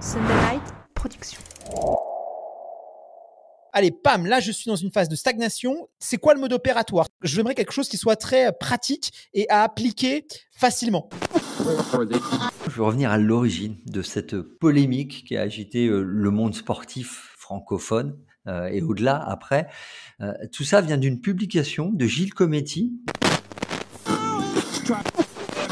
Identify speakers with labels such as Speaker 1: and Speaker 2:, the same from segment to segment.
Speaker 1: Sunday Night Production. Allez, pam, là je suis dans une phase de stagnation. C'est quoi le mode opératoire J'aimerais quelque chose qui soit très euh, pratique et à appliquer facilement.
Speaker 2: Je veux revenir à l'origine de cette polémique qui a agité euh, le monde sportif francophone euh, et au-delà après. tout ça vient d'une publication de Gilles Cometti.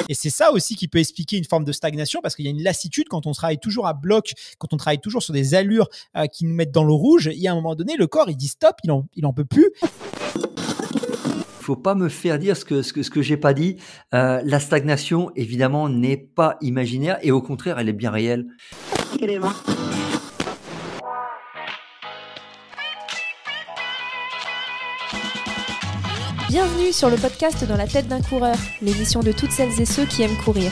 Speaker 1: Et c'est ça aussi qui peut expliquer une forme de stagnation parce qu'il y a une lassitude quand on travaille toujours à bloc, quand on travaille toujours sur des allures euh, qui nous mettent dans le rouge. Il y a un moment donné, le corps, il dit stop, il en, il en peut plus.
Speaker 2: Faut pas me faire dire ce que ce que, ce que j'ai pas dit. Euh, la stagnation, évidemment, n'est pas imaginaire et au contraire, elle est bien réelle.
Speaker 1: Bienvenue sur le podcast Dans la tête d'un coureur, l'émission de toutes celles et ceux qui aiment courir.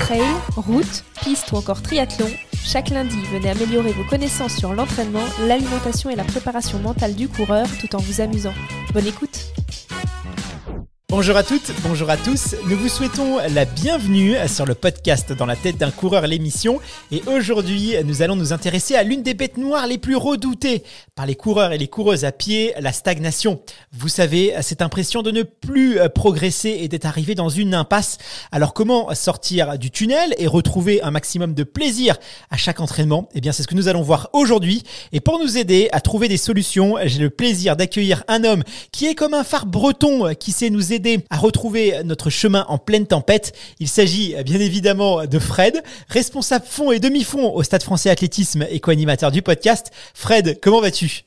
Speaker 1: Trail, route, piste ou encore triathlon, chaque lundi, venez améliorer vos connaissances sur l'entraînement, l'alimentation et la préparation mentale du coureur tout en vous amusant. Bonne écoute Bonjour à toutes, bonjour à tous. Nous vous souhaitons la bienvenue sur le podcast Dans la tête d'un coureur, l'émission. Et aujourd'hui, nous allons nous intéresser à l'une des bêtes noires les plus redoutées par les coureurs et les coureuses à pied, la stagnation. Vous savez, cette impression de ne plus progresser et d'être arrivé dans une impasse. Alors comment sortir du tunnel et retrouver un maximum de plaisir à chaque entraînement Eh bien, c'est ce que nous allons voir aujourd'hui. Et pour nous aider à trouver des solutions, j'ai le plaisir d'accueillir un homme qui est comme un phare breton qui sait nous aider à retrouver notre chemin en pleine tempête. Il s'agit bien évidemment de Fred, responsable fonds et demi
Speaker 2: fonds au Stade français athlétisme et co-animateur du podcast. Fred, comment vas-tu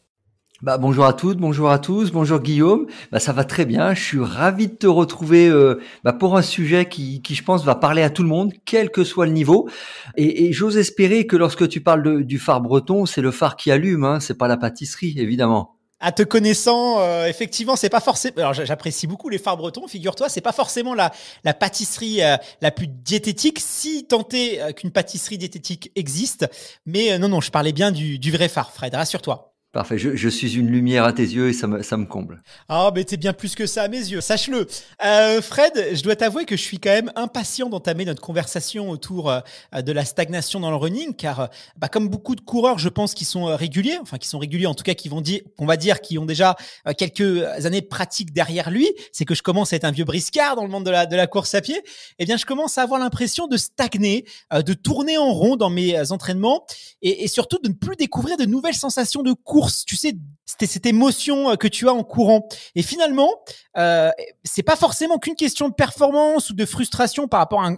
Speaker 2: bah, bonjour à toutes, bonjour à tous, bonjour Guillaume. Bah, ça va très bien, je suis ravi de te retrouver euh, bah, pour un sujet qui, qui, je pense, va parler à tout le monde, quel que soit le niveau. Et, j'ose espérer que lorsque tu parles du phare breton, c'est le phare qui allume, hein, c'est pas la pâtisserie, évidemment
Speaker 1: à te connaissant, euh, effectivement, c'est pas forcément. Alors, j'apprécie beaucoup les phares bretons. Figure-toi, c'est pas forcément la, la pâtisserie euh, la plus diététique, si tant est euh, qu'une pâtisserie diététique existe. Mais non, non, je parlais bien du, du vrai phare, Fred. Rassure-toi.
Speaker 2: Parfait, je, suis une lumière à tes yeux et ça me, ça me comble.
Speaker 1: Ah, mais t'es bien plus que ça à mes yeux, sache-le. Euh, Fred, je dois t'avouer que je suis quand même impatient d'entamer notre conversation autour euh, de la stagnation dans le running, car euh, bah, comme beaucoup de coureurs, je pense qu'ils sont réguliers, enfin qui sont réguliers en tout cas, qui vont dire, on va dire, qui ont déjà quelques années de pratique derrière lui, c'est que je commence à être un vieux briscard dans le monde de la, de la course à pied, eh bien je commence à avoir l'impression de stagner, de tourner en rond dans mes entraînements et, et surtout de ne plus découvrir de nouvelles sensations de course tu sais, c'était cette émotion euh, que tu as en courant. Et finalement, euh, c'est pas forcément qu'une question de performance ou de frustration par rapport à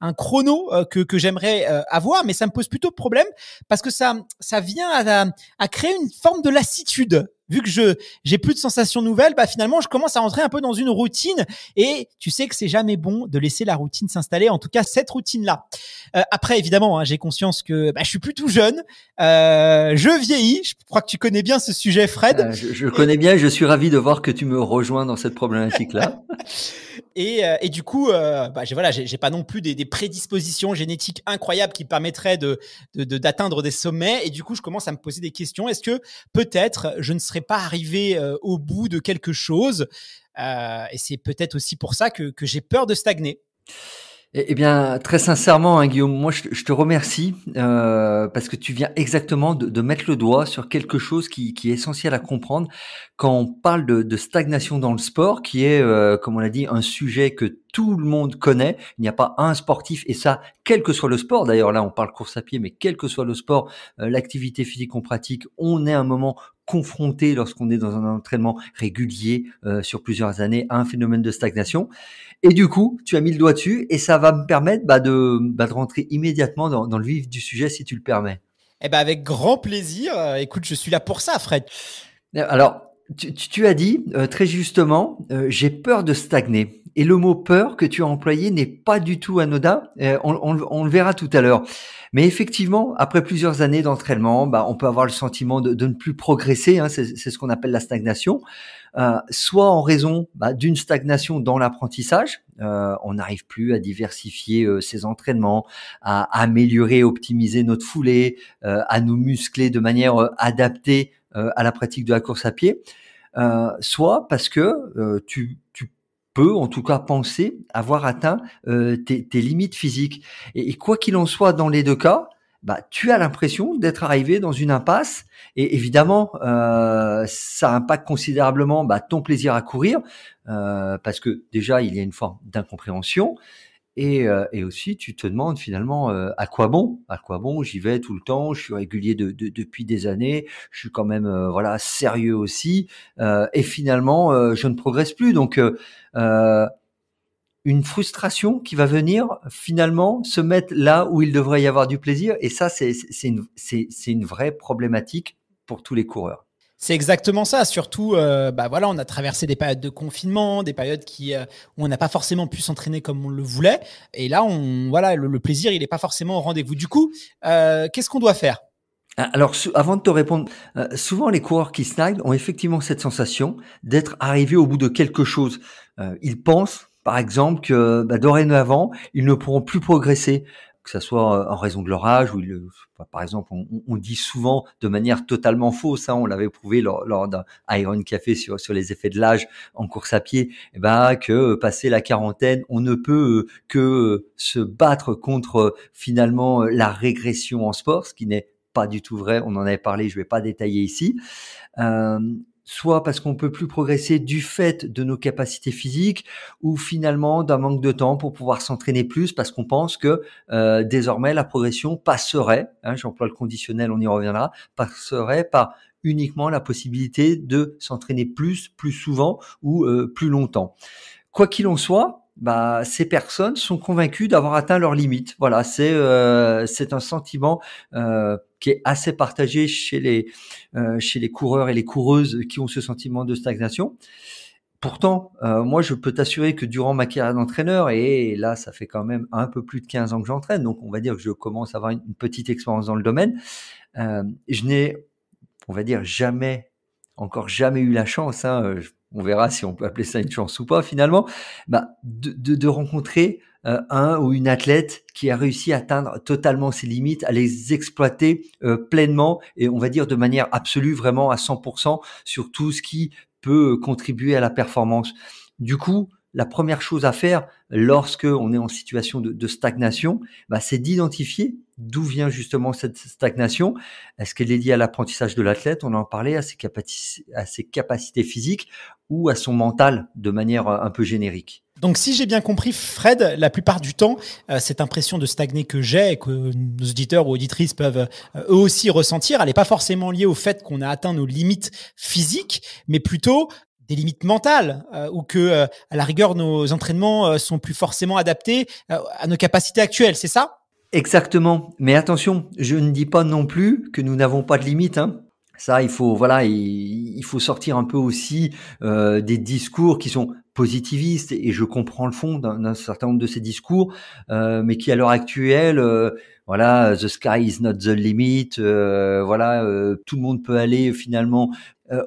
Speaker 1: un, chrono euh, que, j'aimerais euh, avoir, mais ça me pose plutôt problème parce que ça, ça vient à créer une forme de lassitude vu que je j'ai plus de sensations nouvelles, bah finalement je commence à rentrer un peu dans une routine et tu sais que c'est jamais bon de laisser la routine s'installer, en tout cas cette routine là. Euh, après évidemment, hein, j'ai conscience que bah, je suis plus tout jeune, euh, je vieillis. Je crois que tu connais bien ce sujet, Fred. Euh, je, connais
Speaker 2: bien, et je suis ravi de voir que tu me rejoins dans cette problématique là.
Speaker 1: et, du coup, bah, j'ai voilà, j'ai pas non plus des, prédispositions génétiques incroyables qui permettraient de d'atteindre des sommets et du coup je commence à me poser des questions. Est-ce que peut-être je ne serais pas arrivé euh, au bout de quelque chose. Euh, et c'est peut-être aussi pour ça que, j'ai peur de stagner.
Speaker 2: Eh, eh bien, très sincèrement, hein, Guillaume, moi je, te remercie euh, parce que tu viens exactement de, mettre le doigt sur quelque chose qui, est essentiel à comprendre quand on parle de, stagnation dans le sport, qui est, comme on l'a dit, un sujet que tout le monde connaît. Il n'y a pas un sportif, et ça, quel que soit le sport. D'ailleurs, là, on parle course à pied, mais quel que soit le sport, l'activité physique qu'on pratique, on est à un moment confronté lorsqu'on est dans un entraînement régulier euh, sur plusieurs années à un phénomène de stagnation. Et du coup, tu as mis le doigt dessus et ça va me permettre bah, bah, de, rentrer immédiatement dans, le vif du sujet si tu le permets. Eh ben avec grand plaisir. Euh, écoute, je suis là pour ça, Fred. Alors, tu, as dit euh, très justement, euh, j'ai peur de stagner. Et le mot peur que tu as employé n'est pas du tout anodin. Euh, on, le verra tout à l'heure. Mais effectivement, après plusieurs années d'entraînement, bah, on peut avoir le sentiment de, ne plus progresser. Hein, c'est, ce qu'on appelle la stagnation. soit en raison bah, d'une stagnation dans l'apprentissage, on n'arrive plus à diversifier ses entraînements, à, à améliorer, optimiser notre foulée, à nous muscler de manière adaptée euh, à la pratique de la course à pied, euh, soit parce que euh, tu, peux en tout cas penser avoir atteint tes, limites physiques. Et, quoi qu'il en soit, dans les deux cas, bah, tu as l'impression d'être arrivé dans une impasse. Et évidemment, ça impacte considérablement bah, ton plaisir à courir, parce que déjà, il y a une forme d'incompréhension. Euh, et, aussi, tu te demandes finalement euh, à quoi bon À quoi bon J'y vais tout le temps, je suis régulier depuis des années, je suis quand même euh, voilà sérieux aussi, et finalement, je ne progresse plus. Donc, une frustration qui va venir finalement se mettre là où il devrait y avoir du plaisir. Et ça, c'est une vraie problématique pour tous les coureurs. C'est exactement
Speaker 1: ça. Surtout, euh, bah voilà, on a traversé des périodes de confinement, des périodes euh, où on n'a pas forcément pu s'entraîner comme on le voulait. Et là, on voilà, le, plaisir, il n'est pas forcément au rendez-vous. Du coup,
Speaker 2: euh, qu'est-ce qu'on doit faire ah, alors, avant de te répondre, souvent les coureurs qui snaglent ont effectivement cette sensation d'être arrivés au bout de quelque chose. ils pensent, par exemple, que bah, dorénavant, ils ne pourront plus progresser que ça soit euh, en raison de leur âge ou par exemple on, dit souvent de manière totalement fausse hein, on l'avait prouvé lors, d'un Iron Café sur, sur les effets de l'âge en course à pied eh ben, que euh, passer la quarantaine on ne peut euh, que se battre contre finalement la régression en sport ce qui n'est pas du tout vrai on en avait parlé je vais pas détailler ici soit parce qu'on peut plus progresser du fait de nos capacités physiques ou finalement d'un manque de temps pour pouvoir s'entraîner plus parce qu'on pense que euh, désormais la progression passerait, hein, j'emploie le conditionnel, on y reviendra, passerait par uniquement la possibilité de s'entraîner plus, plus souvent ou euh, plus longtemps. Quoi qu'il en soit, bah, ces personnes sont convaincues d'avoir atteint leurs limites. Voilà, c'est euh, c'est un sentiment euh, qui est assez partagé chez les, euh, chez les coureurs et les coureuses qui ont ce sentiment de stagnation. Pourtant, euh, moi, je peux t'assurer que durant ma carrière d'entraîneur, et là, ça fait quand même un peu plus de 15 ans que j'entraîne, donc on va dire que je commence à avoir une, petite expérience dans le domaine, euh, je n'ai, on va dire, jamais, encore jamais eu la chance, hein, on verra si on peut appeler ça une chance ou pas finalement, bah, de, de, de rencontrer euh, un ou une athlète qui a réussi à atteindre totalement ses limites, à les exploiter euh, pleinement et on va dire de manière absolue, vraiment à 100% sur tout ce qui peut euh, contribuer à la performance. Du coup, la première chose à faire lorsque on est en situation de, stagnation, bah, c'est d'identifier d'où vient justement cette stagnation. Est-ce qu'elle est liée à l'apprentissage de l'athlète On en parlait à ses capacités physiques ou à son mental de manière un peu générique.
Speaker 1: Donc si j'ai bien compris, Fred, la plupart du temps, euh, cette impression de stagner que j'ai et que nos auditeurs ou auditrices peuvent euh, eux aussi ressentir, elle n'est pas forcément liée au fait qu'on a atteint nos limites physiques, mais plutôt des limites mentales euh, ou que, à la rigueur, nos entraînements sont
Speaker 2: plus forcément adaptés à nos capacités actuelles, c'est ça Exactement. Mais attention, je ne dis pas non plus que nous n'avons pas de limites. Hein. Ça, il faut voilà, il, faut sortir un peu aussi des discours qui sont positiviste et je comprends le fond d'un certain nombre de ces discours, euh, mais qui à l'heure actuelle, euh, voilà, the sky is not the limit, euh, voilà, euh, tout le monde peut aller finalement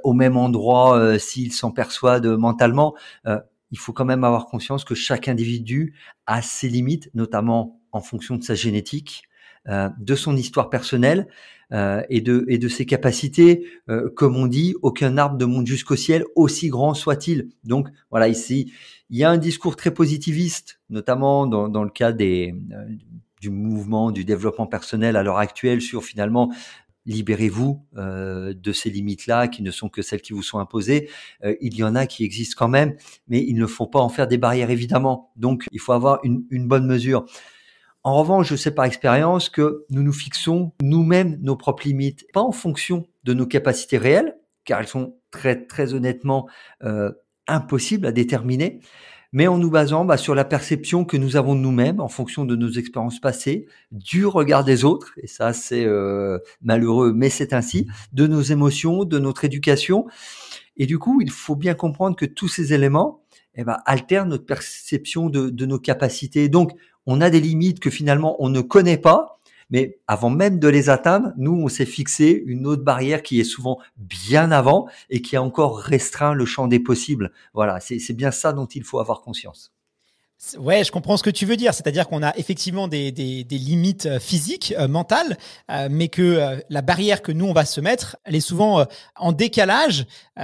Speaker 2: au même endroit s'il s'en perçoit mentalement. il faut quand même avoir conscience que chaque individu a ses limites, notamment en fonction de sa génétique, de son histoire personnelle. Euh, et, de, et de ses capacités. Euh, comme on dit, aucun arbre ne monte jusqu'au ciel, aussi grand soit-il. Donc voilà, ici, il y a un discours très positiviste, notamment dans, dans le cas des, euh, du mouvement du développement personnel à l'heure actuelle sur finalement libérez-vous de ces limites-là qui ne sont que celles qui vous sont imposées. il y en a qui existent quand même, mais il ne faut pas en faire des barrières évidemment. Donc il faut avoir une, une bonne mesure. En revanche, je sais par expérience que nous nous fixons nous-mêmes nos propres limites, pas en fonction de nos capacités réelles, car elles sont très très honnêtement euh, impossibles à déterminer, mais en nous basant bah, sur la perception que nous avons de nous-mêmes en fonction de nos expériences passées, du regard des autres, et ça c'est euh, malheureux, mais c'est ainsi, de nos émotions, de notre éducation. Et du coup, il faut bien comprendre que tous ces éléments eh ben, altèrent notre perception de, de nos capacités. Donc, on a des limites que finalement on ne connaît pas, mais avant même de les atteindre, nous, on s'est fixé une autre barrière qui est souvent bien avant et qui a encore restreint le champ des possibles. Voilà, c'est bien ça dont il faut avoir conscience.
Speaker 1: Ouais, je comprends ce que tu veux dire. C'est-à-dire qu'on a effectivement des, des, des limites euh, physiques, euh, mentales, euh, mais que la barrière que nous, on va se mettre, elle est souvent en décalage. Il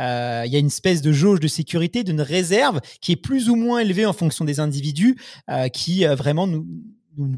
Speaker 1: y a une espèce de jauge de sécurité, d'une réserve qui est plus ou moins élevée en fonction des individus, qui vraiment nous,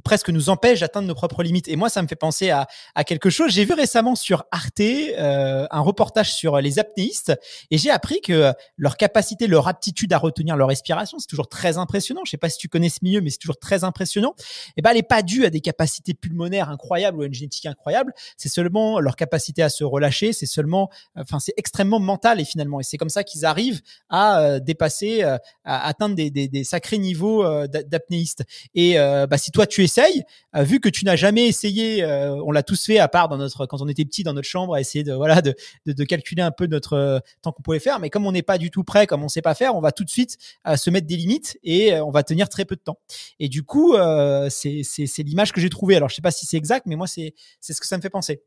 Speaker 1: presque nous empêche d'atteindre nos propres limites. Et moi, ça me fait penser à, à quelque chose. J'ai vu récemment sur Arte euh, un reportage sur les apnéistes et j'ai appris que leur capacité, leur aptitude à retenir leur respiration, c'est toujours très impressionnant. Je sais pas si tu connais ce milieu, mais c'est toujours très impressionnant. Et eh ben, elle n'est pas due à des capacités pulmonaires incroyables ou à une génétique incroyable. C'est seulement leur capacité à se relâcher. C'est seulement, enfin, c'est extrêmement mental et finalement, et c'est comme ça qu'ils arrivent à euh, dépasser, euh, à atteindre des, des, des sacrés niveaux d'apnéistes. Et bah, si toi tu essayes. Euh, vu que tu n'as jamais essayé, euh, on l'a tous fait à part dans notre quand on était petit dans notre chambre à essayer de voilà de, de, calculer un peu notre euh, temps qu'on pouvait faire. Mais comme on n'est pas du tout prêt, comme on sait pas faire, on va tout de suite se mettre des limites et on va tenir très peu de temps. Et du coup, c'est l'image que j'ai trouvée. Alors je sais pas si c'est exact, mais moi c'est c'est ce que ça me fait penser.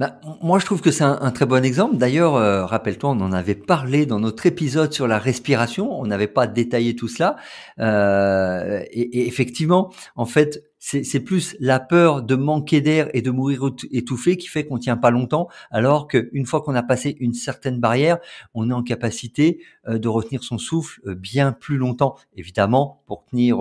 Speaker 2: Bah, moi, je trouve que c'est un, très bon exemple. D'ailleurs, euh, rappelle-toi, on en avait parlé dans notre épisode sur la respiration. On n'avait pas détaillé tout cela. Euh, et, effectivement, en fait, c'est plus la peur de manquer d'air et de mourir étouffé qui fait qu'on tient pas longtemps, alors qu'une fois qu'on a passé une certaine barrière, on est en capacité euh, de retenir son souffle bien plus longtemps. Évidemment, pour tenir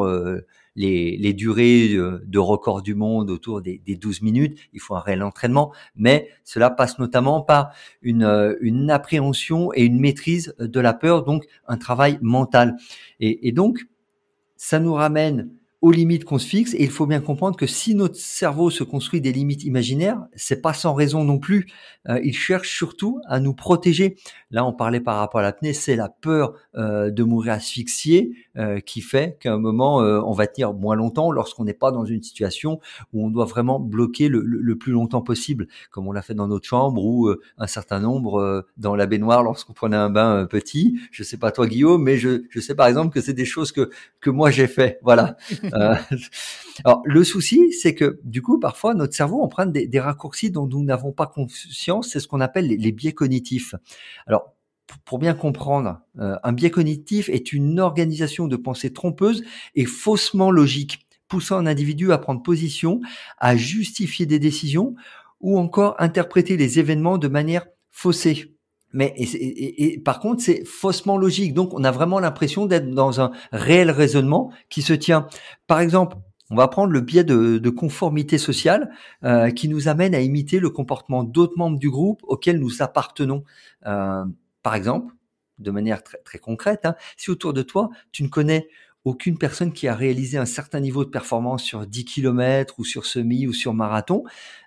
Speaker 2: les, durées euh, de record du monde autour des, des 12 minutes. Il faut un réel entraînement, mais cela passe notamment par euh, une, appréhension et une maîtrise de la peur, donc un travail mental. Et, et donc, ça nous ramène aux limites qu'on se fixe. Et il faut bien comprendre que si notre cerveau se construit des limites imaginaires, c'est pas sans raison non plus. Euh, il cherche surtout à nous protéger. Là, on parlait par rapport à l'apnée, c'est la peur euh, de mourir asphyxié euh, qui fait qu'à un moment, euh, on va tenir moins longtemps lorsqu'on n'est pas dans une situation où on doit vraiment bloquer le, le, plus longtemps possible, comme on l'a fait dans notre chambre ou euh, un certain nombre dans la baignoire lorsqu'on prenait un bain petit. Je sais pas toi, Guillaume, mais je, je sais par exemple que c'est des choses que, que moi j'ai fait. Voilà. Euh, alors, le souci, c'est que du coup, parfois, notre cerveau emprunte des, raccourcis dont nous n'avons pas conscience. C'est ce qu'on appelle les, biais cognitifs. Alors, pour bien comprendre, euh, un biais cognitif est une organisation de pensée trompeuse et faussement logique, poussant un individu à prendre position, à justifier des décisions ou encore interpréter les événements de manière faussée. Mais et, par contre, c'est faussement logique. Donc, on a vraiment l'impression d'être dans un réel raisonnement qui se tient. Par exemple, on va prendre le biais de, conformité sociale euh, qui nous amène à imiter le comportement d'autres membres du groupe auquel nous appartenons. Euh, par exemple, de manière très, très concrète, hein, si autour de toi, tu ne connais aucune personne qui a réalisé un certain niveau de performance sur 10 km ou sur semi ou sur marathon,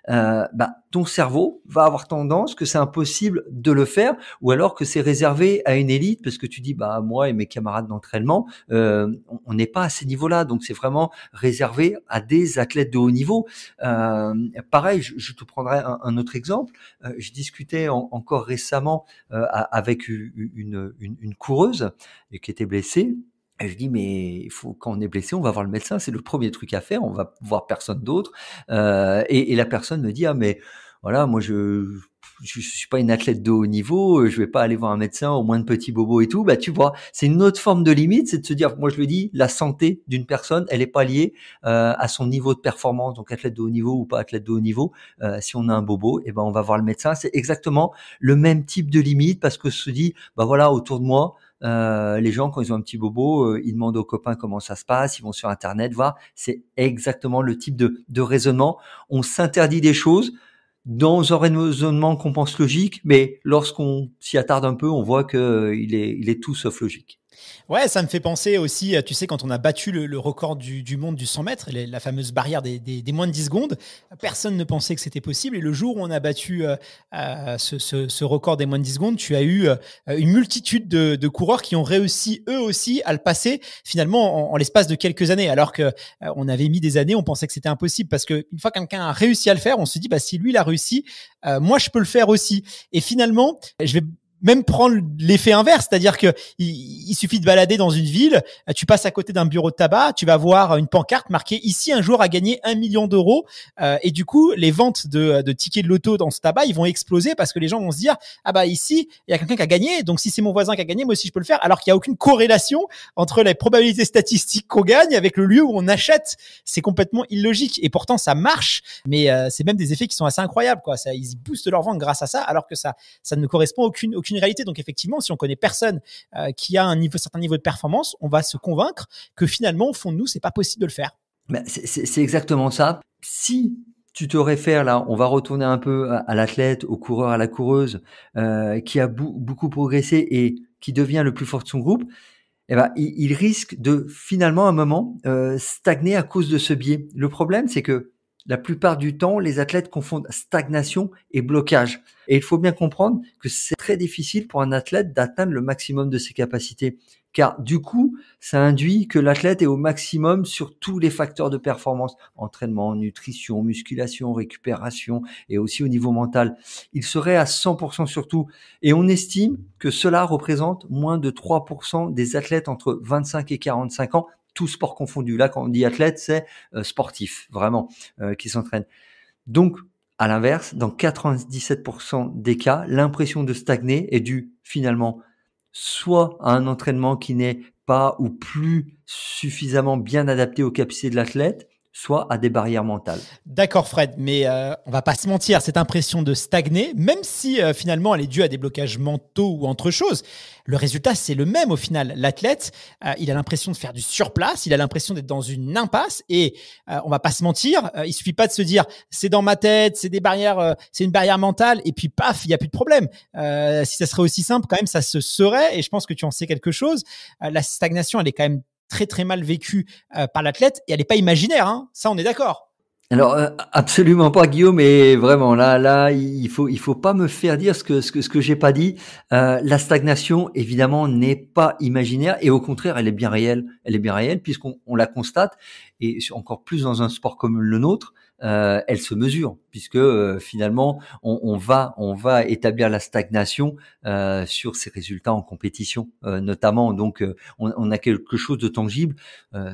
Speaker 2: euh, bah, ton cerveau va avoir tendance que c'est impossible de le faire ou alors que c'est réservé à une élite parce que tu dis bah moi et mes camarades d'entraînement euh, on n'est pas à ces niveaux-là donc c'est vraiment réservé à des athlètes de haut niveau. Euh, pareil, je, te prendrai un, autre exemple. je discutais encore récemment avec une coureuse qui était blessée et je dis mais il faut quand on est blessé, on va voir le médecin, c'est le premier truc à faire, on va voir personne d'autre. Euh, et, et, la personne me dit ah mais voilà moi je je suis pas une athlète de haut niveau, je vais pas aller voir un médecin au moins de petits bobos et tout. Bah tu vois, c'est une autre forme de limite, c'est de se dire, moi je le dis, la santé d'une personne, elle est pas liée euh, à son niveau de performance, donc athlète de haut niveau ou pas athlète de haut niveau. Euh, si on a un bobo, et eh ben on va voir le médecin. C'est exactement le même type de limite parce que se dit, bah voilà, autour de moi, euh, les gens, quand ils ont un petit bobo, euh, ils demandent aux copains comment ça se passe, ils vont sur Internet voir. C'est exactement le type de, raisonnement. On s'interdit des choses dans un raisonnement qu'on pense logique, mais lorsqu'on s'y attarde un peu, on voit qu'il euh, il est tout sauf logique.
Speaker 1: Ouais, ça me fait penser aussi, euh, tu sais, quand on a battu le, record du, du, monde du 100 mètres, la fameuse barrière des, des, des, moins de 10 secondes, personne ne pensait que c'était possible. Et le jour où on a battu euh, euh, ce, ce, ce, record des moins de 10 secondes, tu as eu une multitude de, de, coureurs qui ont réussi eux aussi à le passer finalement en, en l'espace de quelques années, alors que on avait mis des années, on pensait que c'était impossible parce que une fois que quelqu'un a réussi à le faire, on se dit, bah si lui il a réussi, moi je peux le faire aussi. Et finalement, je vais même prendre l'effet inverse, c'est-à-dire que il, suffit de balader dans une ville, tu passes à côté d'un bureau de tabac, tu vas voir une pancarte marquée ici un jour à gagner un million d'euros, euh, et du coup les ventes de, de tickets de loto dans ce tabac, ils vont exploser parce que les gens vont se dire ah bah ici il y a quelqu'un qui a gagné, donc si c'est mon voisin qui a gagné, moi aussi je peux le faire, alors qu'il y a aucune corrélation entre les probabilités statistiques qu'on gagne avec le lieu où on achète, c'est complètement illogique, et pourtant ça marche, mais euh, c'est même des effets qui sont assez incroyables quoi, ça, ils boostent leur vente grâce à ça, alors que ça ça ne correspond à aucune, aucune une réalité. Donc effectivement, si on connaît personne euh, qui a un niveau, certain niveau de performance, on va se convaincre que finalement, au fond de nous, c'est pas possible de le faire.
Speaker 2: Bah, c'est exactement ça. Si tu te réfères là, on va retourner un peu à, l'athlète, au coureur, à la coureuse, euh, qui a beaucoup progressé et qui devient le plus fort de son groupe, eh ben, il, risque de finalement à un moment euh, stagner à cause de ce biais. Le problème, c'est que la plupart du temps, les athlètes confondent stagnation et blocage. Et il faut bien comprendre que c'est très difficile pour un athlète d'atteindre le maximum de ses capacités. Car du coup, ça induit que l'athlète est au maximum sur tous les facteurs de performance. Entraînement, nutrition, musculation, récupération et aussi au niveau mental. Il serait à 100% sur tout. Et on estime que cela représente moins de 3% des athlètes entre 25 et 45 ans tout sport confondu. Là, quand on dit athlète, c'est euh, sportif, vraiment, euh, qui s'entraîne. Donc, à l'inverse, dans 97% des cas, l'impression de stagner est due finalement soit à un entraînement qui n'est pas ou plus suffisamment bien adapté au capacités de l'athlète, soit à des barrières mentales.
Speaker 1: D'accord Fred, mais euh, on va pas se mentir, cette impression de stagner, même si euh, finalement elle est due à des blocages mentaux ou entre choses, le résultat c'est le même au final. L'athlète, euh, il a l'impression de faire du surplace, il a l'impression d'être dans une impasse et on va pas se mentir, il suffit pas de se dire c'est dans ma tête, c'est des barrières, c'est une barrière mentale et puis paf, il y a plus de problème. si ça serait aussi simple, quand même ça se serait et je pense que tu en sais quelque chose. la stagnation, elle est quand même très très mal vécue euh, par l'athlète et elle n'est pas imaginaire. Hein. ça, on est d'accord.
Speaker 2: Alors euh, absolument pas Guillaume mais vraiment là là il faut il faut pas me faire dire ce que ce que ce que j'ai pas dit euh, la stagnation évidemment n'est pas imaginaire et au contraire elle est bien réelle elle est bien réelle puisqu'on la constate et encore plus dans un sport comme le nôtre euh, elle se mesure puisque euh, finalement on, va établir la stagnation euh, sur ses résultats en compétition notamment donc on, a quelque chose de tangible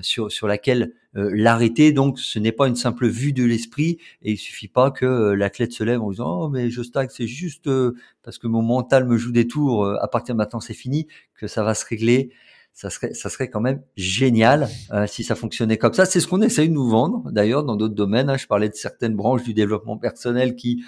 Speaker 2: sur sur laquelle l'arrêter donc ce n'est pas une simple vue de l'esprit et il suffit pas que l'athlète se lève en disant oh mais je stagne c'est juste parce que mon mental me joue des tours à partir de maintenant c'est fini que ça va se régler ça serait, ça serait quand même génial euh, si ça fonctionnait comme ça. C'est ce qu'on essaye de nous vendre, d'ailleurs, dans d'autres domaines. Hein. Je parlais de certaines branches du développement personnel qui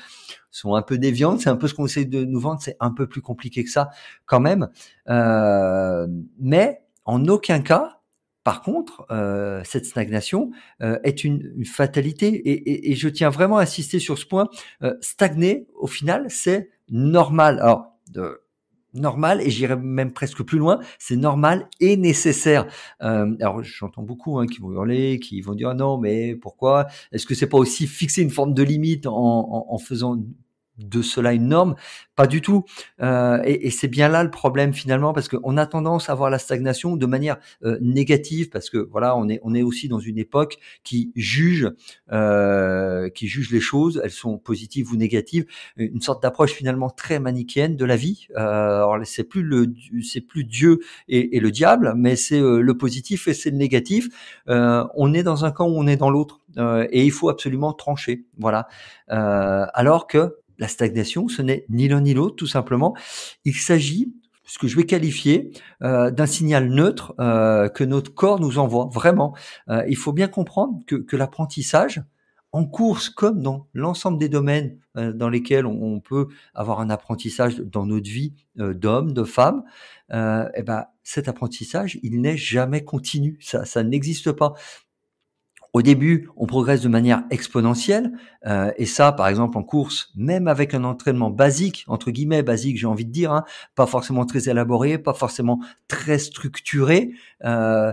Speaker 2: sont un peu déviantes. C'est un peu ce qu'on essaye de nous vendre. C'est un peu plus compliqué que ça, quand même. Euh, mais en aucun cas, par contre, euh, cette stagnation euh, est une, une fatalité. Et, et, et, je tiens vraiment à insister sur ce point. Euh, stagner, au final, c'est normal. Alors, de, normal et j'irai même presque plus loin, c'est normal et nécessaire. Euh, alors j'entends beaucoup hein, qui vont hurler, qui vont dire ah non mais pourquoi Est-ce que c'est pas aussi fixer une forme de limite en, en faisant de cela une norme Pas du tout. Euh, et, c'est bien là le problème finalement, parce qu'on a tendance à voir la stagnation de manière euh, négative, parce que voilà, on est on est aussi dans une époque qui juge euh, qui juge les choses, elles sont positives ou négatives, une sorte d'approche finalement très manichéenne de la vie. alors c'est plus le c'est plus Dieu et, et le diable, mais c'est le positif et c'est le négatif. on est dans un camp ou on est dans l'autre, et il faut absolument trancher. Voilà. alors que la stagnation, ce n'est ni l'un ni l'autre, tout simplement. Il s'agit, ce que je vais qualifier, euh, d'un signal neutre euh, que notre corps nous envoie, vraiment. Euh, il faut bien comprendre que, l'apprentissage, en course comme dans l'ensemble des domaines dans lesquels on, peut avoir un apprentissage dans notre vie d'homme, de femme, eh ben, cet apprentissage, il n'est jamais continu. Ça, ça n'existe pas. Au début, on progresse de manière exponentielle, euh, et ça, par exemple, en course, même avec un entraînement basique, entre guillemets basique, j'ai envie de dire, hein, pas forcément très élaboré, pas forcément très structuré, euh,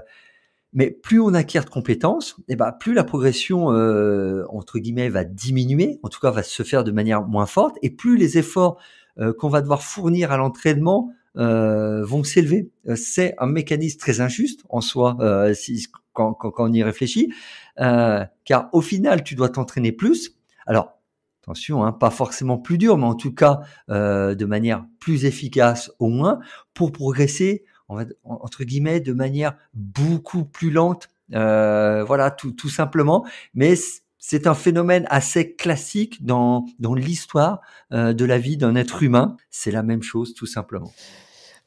Speaker 2: mais plus on acquiert de compétences, eh ben plus la progression euh, entre guillemets va diminuer, en tout cas va se faire de manière moins forte, et plus les efforts euh, qu'on va devoir fournir à l'entraînement euh, vont s'élever. C'est un mécanisme très injuste en soi, euh, si, quand, on y réfléchit, euh, car au final, tu dois t'entraîner plus. Alors, attention, hein, pas forcément plus dur, mais en tout cas euh, de manière plus efficace au moins, pour progresser, entre guillemets, de manière beaucoup plus lente, euh, voilà, tout, simplement. Mais c'est un phénomène assez classique dans, l'histoire de la vie d'un être humain. C'est la même chose, tout simplement.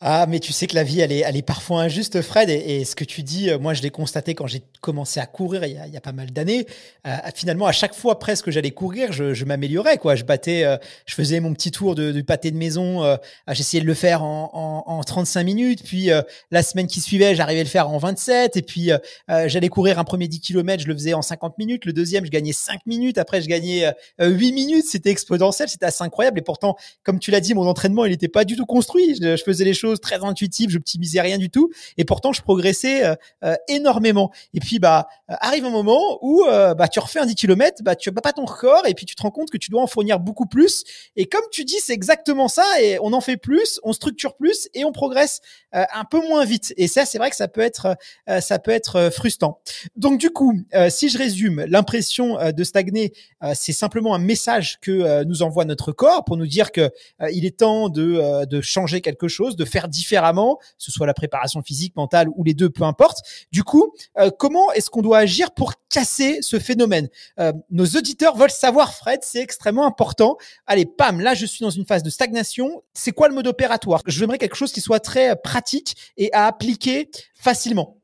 Speaker 1: Ah, mais tu sais que la vie, elle est, elle est parfois injuste, Fred. Et, ce que tu dis, euh, moi, je l'ai constaté quand j'ai commencé à courir il y a, pas mal d'années. Euh, finalement, à chaque fois presque que j'allais courir, je, m'améliorais. quoi. Je battais, euh, je faisais mon petit tour de, pâté de maison. J'essayais de le faire en, 35 minutes. Puis la semaine qui suivait, j'arrivais à le faire en 27. Et puis j'allais courir un premier 10 km, je le faisais en 50 minutes. Le deuxième, je gagnais 5 minutes. Après, je gagnais 8 minutes. C'était exponentiel, c'était assez incroyable. Et pourtant, comme tu l'as dit, mon entraînement, il n'était pas du tout construit. Je, faisais les très intuitive, j'optimisais rien du tout, et pourtant je progressais euh, euh, énormément. Et puis bah euh, arrive un moment où bah tu refais un 10 km, bah tu bats pas ton record, et puis tu te rends compte que tu dois en fournir beaucoup plus. Et comme tu dis, c'est exactement ça, et on en fait plus, on structure plus, et on progresse un peu moins vite. Et ça, c'est vrai que ça peut être ça peut être frustrant. Donc du coup, si je résume, l'impression de stagner, c'est simplement un message que nous envoie notre corps pour nous dire que il est temps de, de changer quelque chose, de faire différemment, que ce soit la préparation physique, mentale ou les deux, peu importe. Du coup, euh, comment est-ce qu'on doit agir pour casser ce phénomène euh, Nos auditeurs veulent savoir, Fred, c'est extrêmement important. Allez, pam, là je suis dans une phase de stagnation. C'est quoi le mode opératoire Je voudrais quelque chose qui soit très euh, pratique et à appliquer facilement.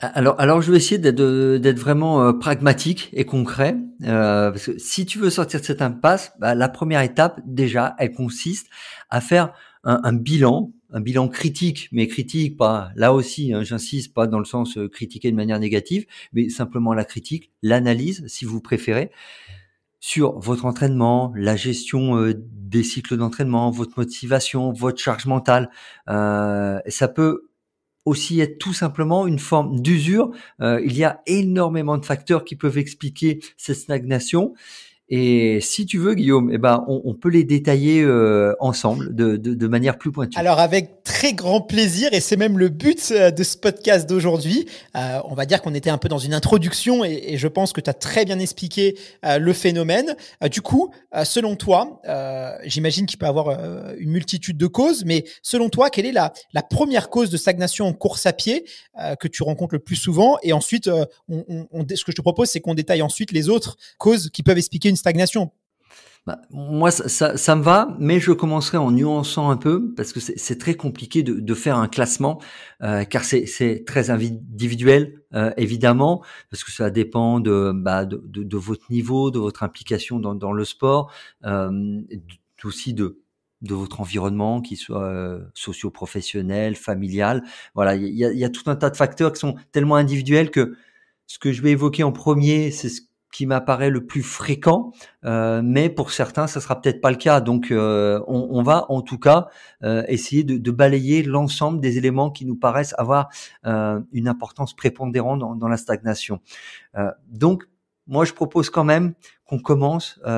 Speaker 2: Alors, alors, je vais essayer d'être vraiment pragmatique et concret. si tu veux sortir de cette impasse, bah, la première étape, déjà, elle consiste à faire un, bilan, un bilan critique, mais critique, pas là aussi, hein, j'insiste, pas dans le sens euh, critiquer de manière négative, mais simplement la critique, l'analyse, si vous préférez, sur votre entraînement, la gestion euh, des cycles d'entraînement, votre motivation, votre charge mentale. Euh, ça peut aussi être tout simplement une forme d'usure. il y a énormément de facteurs qui peuvent expliquer cette stagnation et si tu veux, Guillaume, eh ben, on, peut les détailler euh, ensemble de, de, de, manière plus pointue. Alors
Speaker 1: avec très grand
Speaker 2: plaisir, et c'est même le but euh, de ce podcast d'aujourd'hui. Euh, on va dire qu'on
Speaker 1: était un peu dans une introduction, et, je pense que tu as très bien expliqué le phénomène. du coup, selon toi, j'imagine qu'il peut avoir une multitude de causes, mais selon toi, quelle est la, la première cause de stagnation en course à pied que tu rencontres le plus souvent Et ensuite, on, on, ce que je te propose, c'est qu'on détaille ensuite les autres causes qui peuvent expliquer une stagnation.
Speaker 2: Bah, moi, ça, ça, ça, me va, mais je commencerai en nuançant un peu, parce que c'est très compliqué de, de, faire un classement, euh, car c'est très individuel, euh, évidemment, parce que ça dépend de, bah, de, de, votre niveau, de votre implication dans, dans le sport, euh, aussi de, de votre environnement, qui soit euh, socio-professionnel, familial. Voilà, il y a, y a, tout un tas de facteurs qui sont tellement individuels que ce que je vais évoquer en premier, c'est ce qui m'apparaît le plus fréquent, euh, mais pour certains, ça sera peut-être pas le cas. Donc, euh, on, va en tout cas euh, essayer de, balayer l'ensemble des éléments qui nous paraissent avoir une importance prépondérante dans, dans la stagnation. donc, moi, je propose quand même qu'on commence par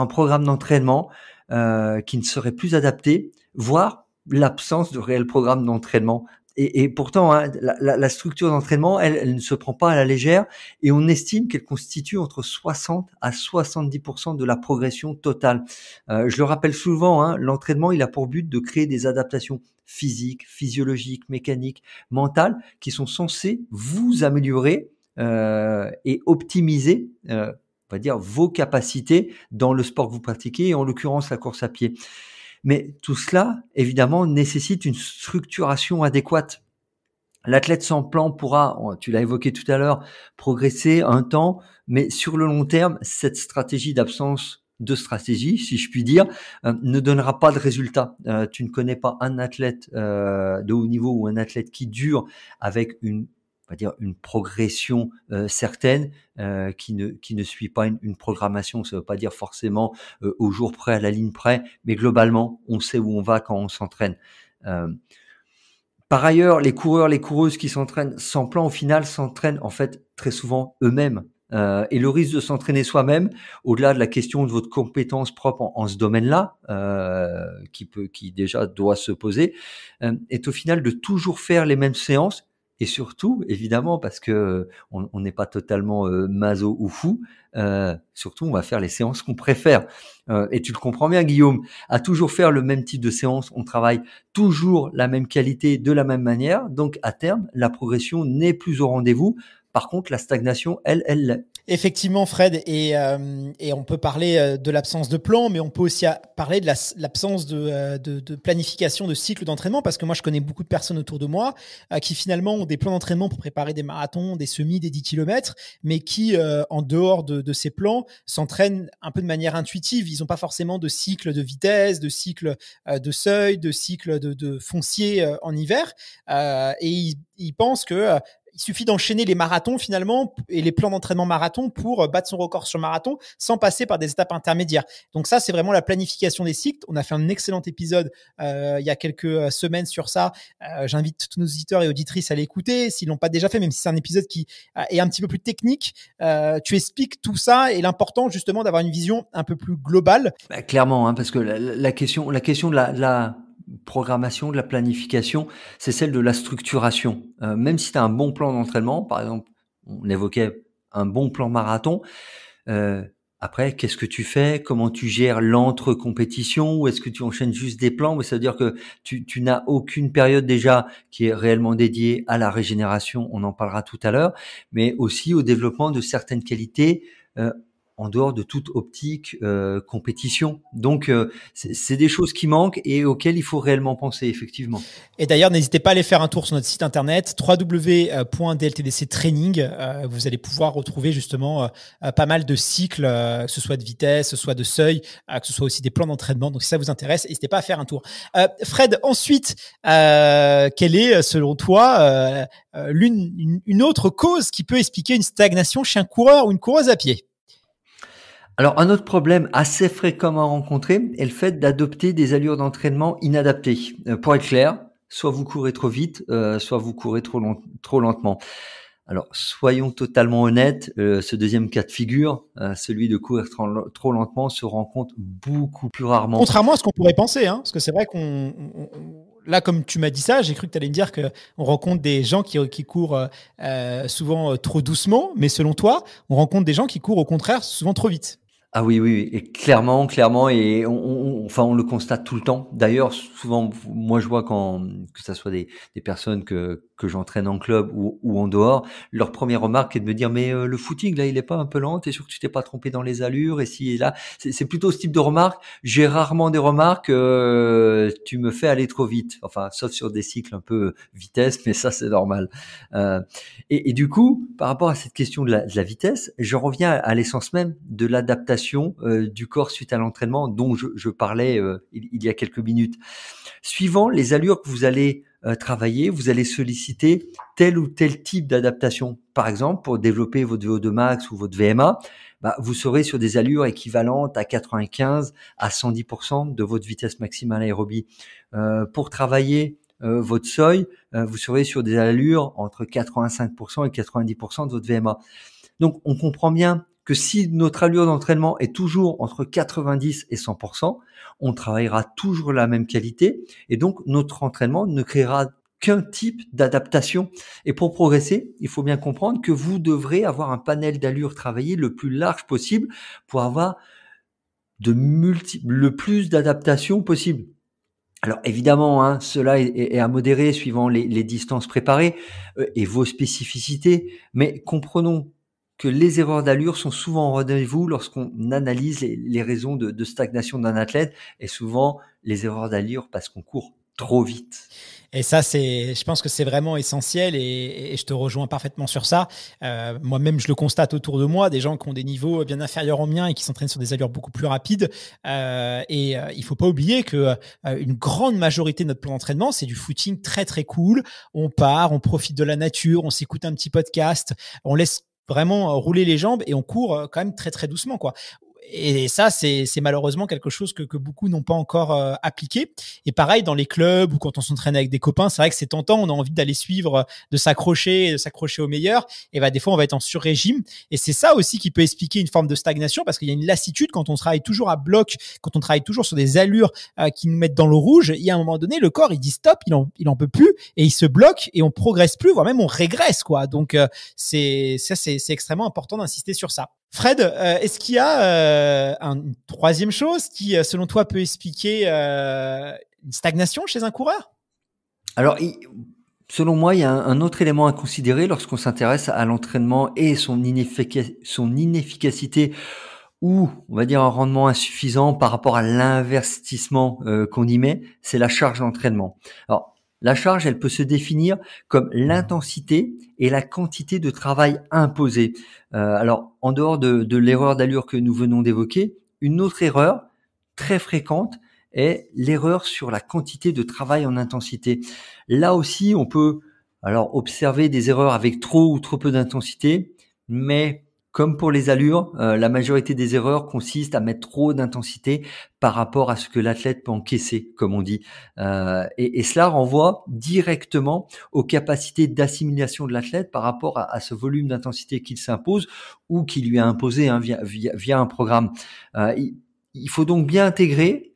Speaker 2: un programme d'entraînement qui ne serait plus adapté, voire l'absence de réel programme d'entraînement et, pourtant, hein, la, structure d'entraînement, elle, ne se prend pas à la légère et on estime qu'elle constitue entre 60 à 70% de la progression totale. Euh, je le rappelle souvent, hein, l'entraînement, il a pour but de créer des adaptations physiques, physiologiques, mécaniques, mentales, qui sont censées vous améliorer euh, et optimiser. Euh, on va dire vos capacités dans le sport que vous pratiquez, en l'occurrence la course à pied. Mais tout cela, évidemment, nécessite une structuration adéquate. L'athlète sans plan pourra, tu l'as évoqué tout à l'heure, progresser un temps, mais sur le long terme, cette stratégie d'absence de stratégie, si je puis dire, euh, ne donnera pas de résultat. Euh, tu ne connais pas un athlète euh, de haut niveau ou un athlète qui dure avec une va dire, une progression euh, certaine euh, qui, ne, qui ne suit pas une, programmation. Ça ne veut pas dire forcément euh, au jour près, à la ligne près, mais globalement, on sait où on va quand on s'entraîne. par ailleurs, les coureurs, les coureuses qui s'entraînent sans plan, au final, s'entraînent en fait très souvent eux-mêmes. et le risque de s'entraîner soi-même, au-delà de la question de votre compétence propre en, ce domaine-là, qui peut, qui déjà doit se poser, est au final de toujours faire les mêmes séances et surtout, évidemment, parce que euh, on n'est pas totalement euh, maso ou fou, euh, surtout on va faire les séances qu'on préfère. et tu le comprends bien, Guillaume, à toujours faire le même type de séance, on travaille toujours la même qualité de la même manière. Donc à terme, la progression n'est plus au rendez-vous. Par contre, la stagnation, elle, elle Effectivement, Fred, euh, et, on peut
Speaker 1: parler euh, de l'absence de plan, mais on peut aussi euh, parler de l'absence de, planification de cycle d'entraînement, parce que moi, je connais beaucoup de personnes autour de moi qui finalement ont des plans d'entraînement pour préparer des marathons, des semis, des 10 km, mais qui, en dehors de, ces plans, s'entraînent un peu de manière intuitive. Ils n'ont pas forcément de cycle de vitesse, de cycle de seuil, de cycle de, foncier en hiver, et ils pensent que il suffit d'enchaîner les marathons finalement et les plans d'entraînement marathon pour euh, battre son record sur marathon sans passer par des étapes intermédiaires. Donc ça, c'est vraiment la planification des cycles. On a fait un excellent épisode euh, il y a quelques euh, semaines sur ça. J'invite tous nos auditeurs et auditrices à l'écouter s'ils l'ont pas déjà fait, même si c'est un épisode qui est un petit peu plus technique. tu expliques tout ça et l'important justement d'avoir une vision
Speaker 2: un peu plus globale. Bah, clairement, hein, parce que la, question, la question de la, la programmation, de la planification, c'est celle de la structuration. Euh, même si tu as un bon plan d'entraînement, par exemple, on évoquait un bon plan marathon, euh, après, qu'est-ce que tu fais Comment tu gères l'entre-compétition Ou est-ce que tu enchaînes juste des plans Mais ça veut dire que tu, n'as aucune période déjà qui est réellement dédiée à la régénération, on en parlera tout à l'heure, mais aussi au développement de certaines qualités euh, en dehors de toute optique euh, compétition. Donc, euh, c'est des choses qui manquent et auxquelles il faut réellement penser, effectivement.
Speaker 1: Et d'ailleurs, n'hésitez pas à aller faire un tour sur notre site internet www.dltdctraining. Euh, vous allez pouvoir retrouver justement pas mal de cycles, que ce soit de vitesse, que ce soit de seuil, que ce soit aussi des plans d'entraînement. Donc, si ça vous intéresse, n'hésitez pas à faire un tour. Fred, ensuite, quelle est, selon toi, l'une une autre
Speaker 2: cause qui peut expliquer une stagnation chez un coureur ou une coureuse à pied alors un autre problème assez fréquemment rencontré est le fait d'adopter des allures d'entraînement inadaptées. Euh, pour être clair, soit vous courez trop vite, euh, soit vous courez trop, lentement. Alors soyons totalement honnêtes, euh, ce deuxième cas de figure, celui de courir trop, lentement, se rencontre beaucoup plus rarement. Contrairement
Speaker 1: à ce qu'on pourrait penser, hein, parce que c'est vrai qu'on là, comme tu m'as dit ça, j'ai cru que tu allais me dire qu'on rencontre des gens qui, courent souvent trop doucement, mais selon toi, on rencontre des gens qui courent au contraire souvent trop vite.
Speaker 2: Ah oui, oui, et clairement, clairement, et on, on, enfin, on le constate tout le temps. D'ailleurs, souvent, moi, je vois quand que ça soit des, des personnes que que j'entraîne en club ou, en dehors, leur première remarque est de me dire mais euh, le footing là il est pas un peu lent, t'es sûr que tu t'es pas trompé dans les allures et si là c'est plutôt ce type de remarque. J'ai rarement des remarques euh, tu me fais aller trop vite, enfin sauf sur des cycles un peu vitesse, mais ça c'est normal. Euh, et, du coup par rapport à cette question de la, vitesse, je reviens à, l'essence même de l'adaptation du corps suite à l'entraînement dont je, parlais il, y a quelques minutes. Suivant les allures que vous allez euh, travailler, vous allez solliciter tel ou tel type d'adaptation. Par exemple, pour développer votre VO2 max ou votre VMA, bah, vous serez sur des allures équivalentes à 95 à 110% de votre vitesse maximale aérobie. Euh, pour travailler euh, votre seuil, euh, vous serez sur des allures entre 85% et 90% de votre VMA. Donc on comprend bien que si notre allure d'entraînement est toujours entre 90 et 100%, on travaillera toujours la même qualité et donc notre entraînement ne créera qu'un type d'adaptation. Et pour progresser, il faut bien comprendre que vous devrez avoir un panel d'allure travaillé le plus large possible pour avoir le plus d'adaptations possible. Alors évidemment, hein, cela est, à modérer suivant les, distances préparées euh, et vos spécificités, mais comprenons que les erreurs d'allure sont souvent au rendez-vous lorsqu'on analyse les, raisons de, stagnation d'un athlète et souvent les erreurs d'allure parce qu'on court trop vite.
Speaker 1: Et ça, c'est, je pense que c'est vraiment essentiel et, je te rejoins parfaitement sur ça. Euh, moi-même, je le constate autour de moi, des gens qui ont des niveaux bien inférieurs aux miens et qui s'entraînent sur des allures beaucoup plus rapides. Euh, et euh, il ne faut pas oublier que une grande majorité de notre plan d'entraînement, c'est du footing très très cool. On part, on profite de la nature, on s'écoute un petit podcast, on laisse vraiment euh, rouler les jambes et on court euh, quand même très très doucement quoi et ça, c'est malheureusement quelque chose que, beaucoup n'ont pas encore euh, appliqué. Et pareil, dans les clubs ou quand on s'entraîne avec des copains, c'est vrai que c'est tentant, on a envie d'aller suivre, de s'accrocher, de s'accrocher au meilleur. Et bah, des fois, on va être en sur-régime. Et c'est ça aussi qui peut expliquer une forme de stagnation parce qu'il y a une lassitude quand on travaille toujours à bloc, quand on travaille toujours sur des allures euh, qui nous mettent dans le rouge. Il y a un moment donné, le corps, il dit stop, il en, il en peut plus et il se bloque et on progresse plus, voire même on régresse, quoi. Donc, euh, c'est ça, c'est extrêmement important d'insister sur ça. Fred, euh, est-ce qu'il y a euh, une troisième chose qui, euh, selon toi, peut expliquer une stagnation chez un coureur
Speaker 2: Alors, selon moi, il y a un autre élément à considérer lorsqu'on s'intéresse à l'entraînement et son, inefficacité ou on va dire un rendement insuffisant par rapport à l'investissement qu'on y met, c'est la charge d'entraînement. Alors la charge, elle peut se définir comme l'intensité et la quantité de travail imposée. Euh, alors, en dehors de, de l'erreur d'allure que nous venons d'évoquer, une autre erreur très fréquente est l'erreur sur la quantité de travail en intensité. Là aussi, on peut alors observer des erreurs avec trop ou trop peu d'intensité, mais comme pour les allures, euh, la majorité des erreurs consiste à mettre trop d'intensité par rapport à ce que l'athlète peut encaisser, comme on dit. Euh, et, cela renvoie directement aux capacités d'assimilation de l'athlète par rapport à, ce volume d'intensité qu'il s'impose ou qui lui a imposé hein, via, un programme. Euh, il faut donc bien intégrer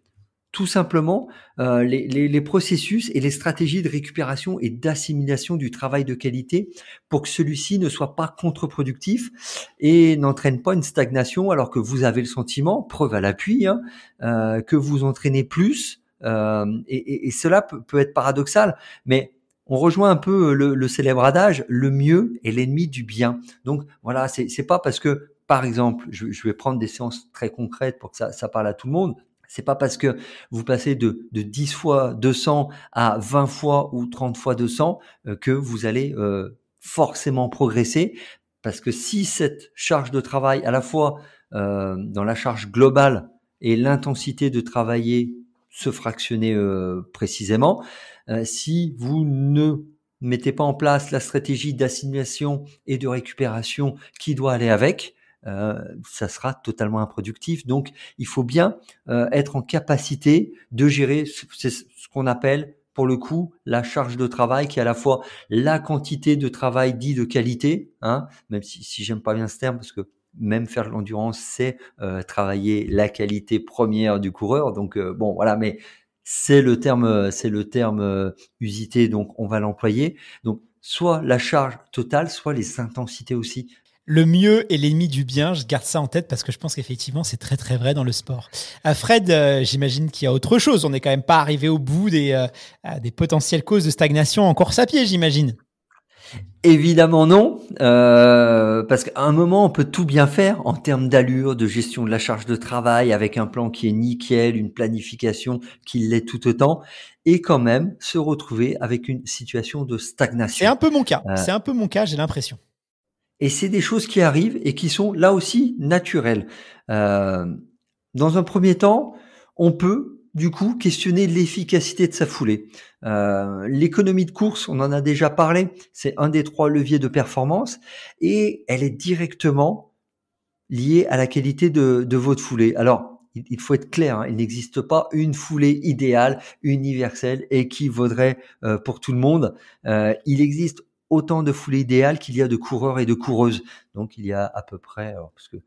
Speaker 2: tout simplement euh, les, processus et les stratégies de récupération et d'assimilation du travail de qualité pour que celui-ci ne soit pas contre-productif et n'entraîne pas une stagnation alors que vous avez le sentiment, preuve à l'appui, hein, euh, que vous entraînez plus. Euh, et, et, cela peut, être paradoxal, mais on rejoint un peu le, le célèbre adage, le mieux est l'ennemi du bien. Donc voilà, c'est pas parce que, par exemple, je, je vais prendre des séances très concrètes pour que ça, ça parle à tout le monde c'est pas parce que vous passez de, de 10 fois 200 à 20 fois ou 30 fois 200 euh, que vous allez euh, forcément progresser. Parce que si cette charge de travail, à la fois euh, dans la charge globale et l'intensité de travailler se fractionnait précisément, si vous ne mettez pas en place la stratégie d'assignation et de récupération qui doit aller avec, euh, ça sera totalement improductif. Donc, il faut bien euh, être en capacité de gérer ce, qu'on appelle pour le coup la charge de travail qui est à la fois la quantité de travail dit de qualité, hein, même si, j'aime pas bien ce terme parce que même faire l'endurance, c'est euh, travailler la qualité première du coureur. Donc bon, voilà, mais c'est le terme, c'est le terme usité, donc on va l'employer. Donc soit la charge totale, soit les intensités aussi. Le mieux est l'ennemi du bien, je garde ça en tête parce que je pense qu'effectivement c'est très très vrai
Speaker 1: dans le sport. Euh, Fred, euh, j'imagine qu'il y a autre chose, on n'est quand même pas arrivé au bout des, euh, des potentielles causes
Speaker 2: de stagnation
Speaker 1: en course à pied, j'imagine.
Speaker 2: Évidemment non, parce qu'à un moment on peut tout bien faire en termes d'allure, de gestion de la charge de travail, avec un plan qui est nickel, une planification qui l'est tout autant, et quand même se retrouver avec une situation de stagnation. C'est un peu mon cas. c'est un peu mon cas, j'ai l'impression. Et c'est des choses qui arrivent et qui sont là aussi naturelles. Euh, dans un premier temps, on peut du coup questionner l'efficacité de sa foulée. Euh, L'économie de course, on en a déjà parlé, c'est un des trois leviers de performance et elle est directement liée à la qualité de, de votre foulée. Alors, il, faut être clair, hein, il n'existe pas une foulée idéale, universelle et qui vaudrait euh, pour tout le monde. Euh, il existe autant de foulées idéales qu'il y a de coureurs et de coureuses. Donc il y a à peu près, parce que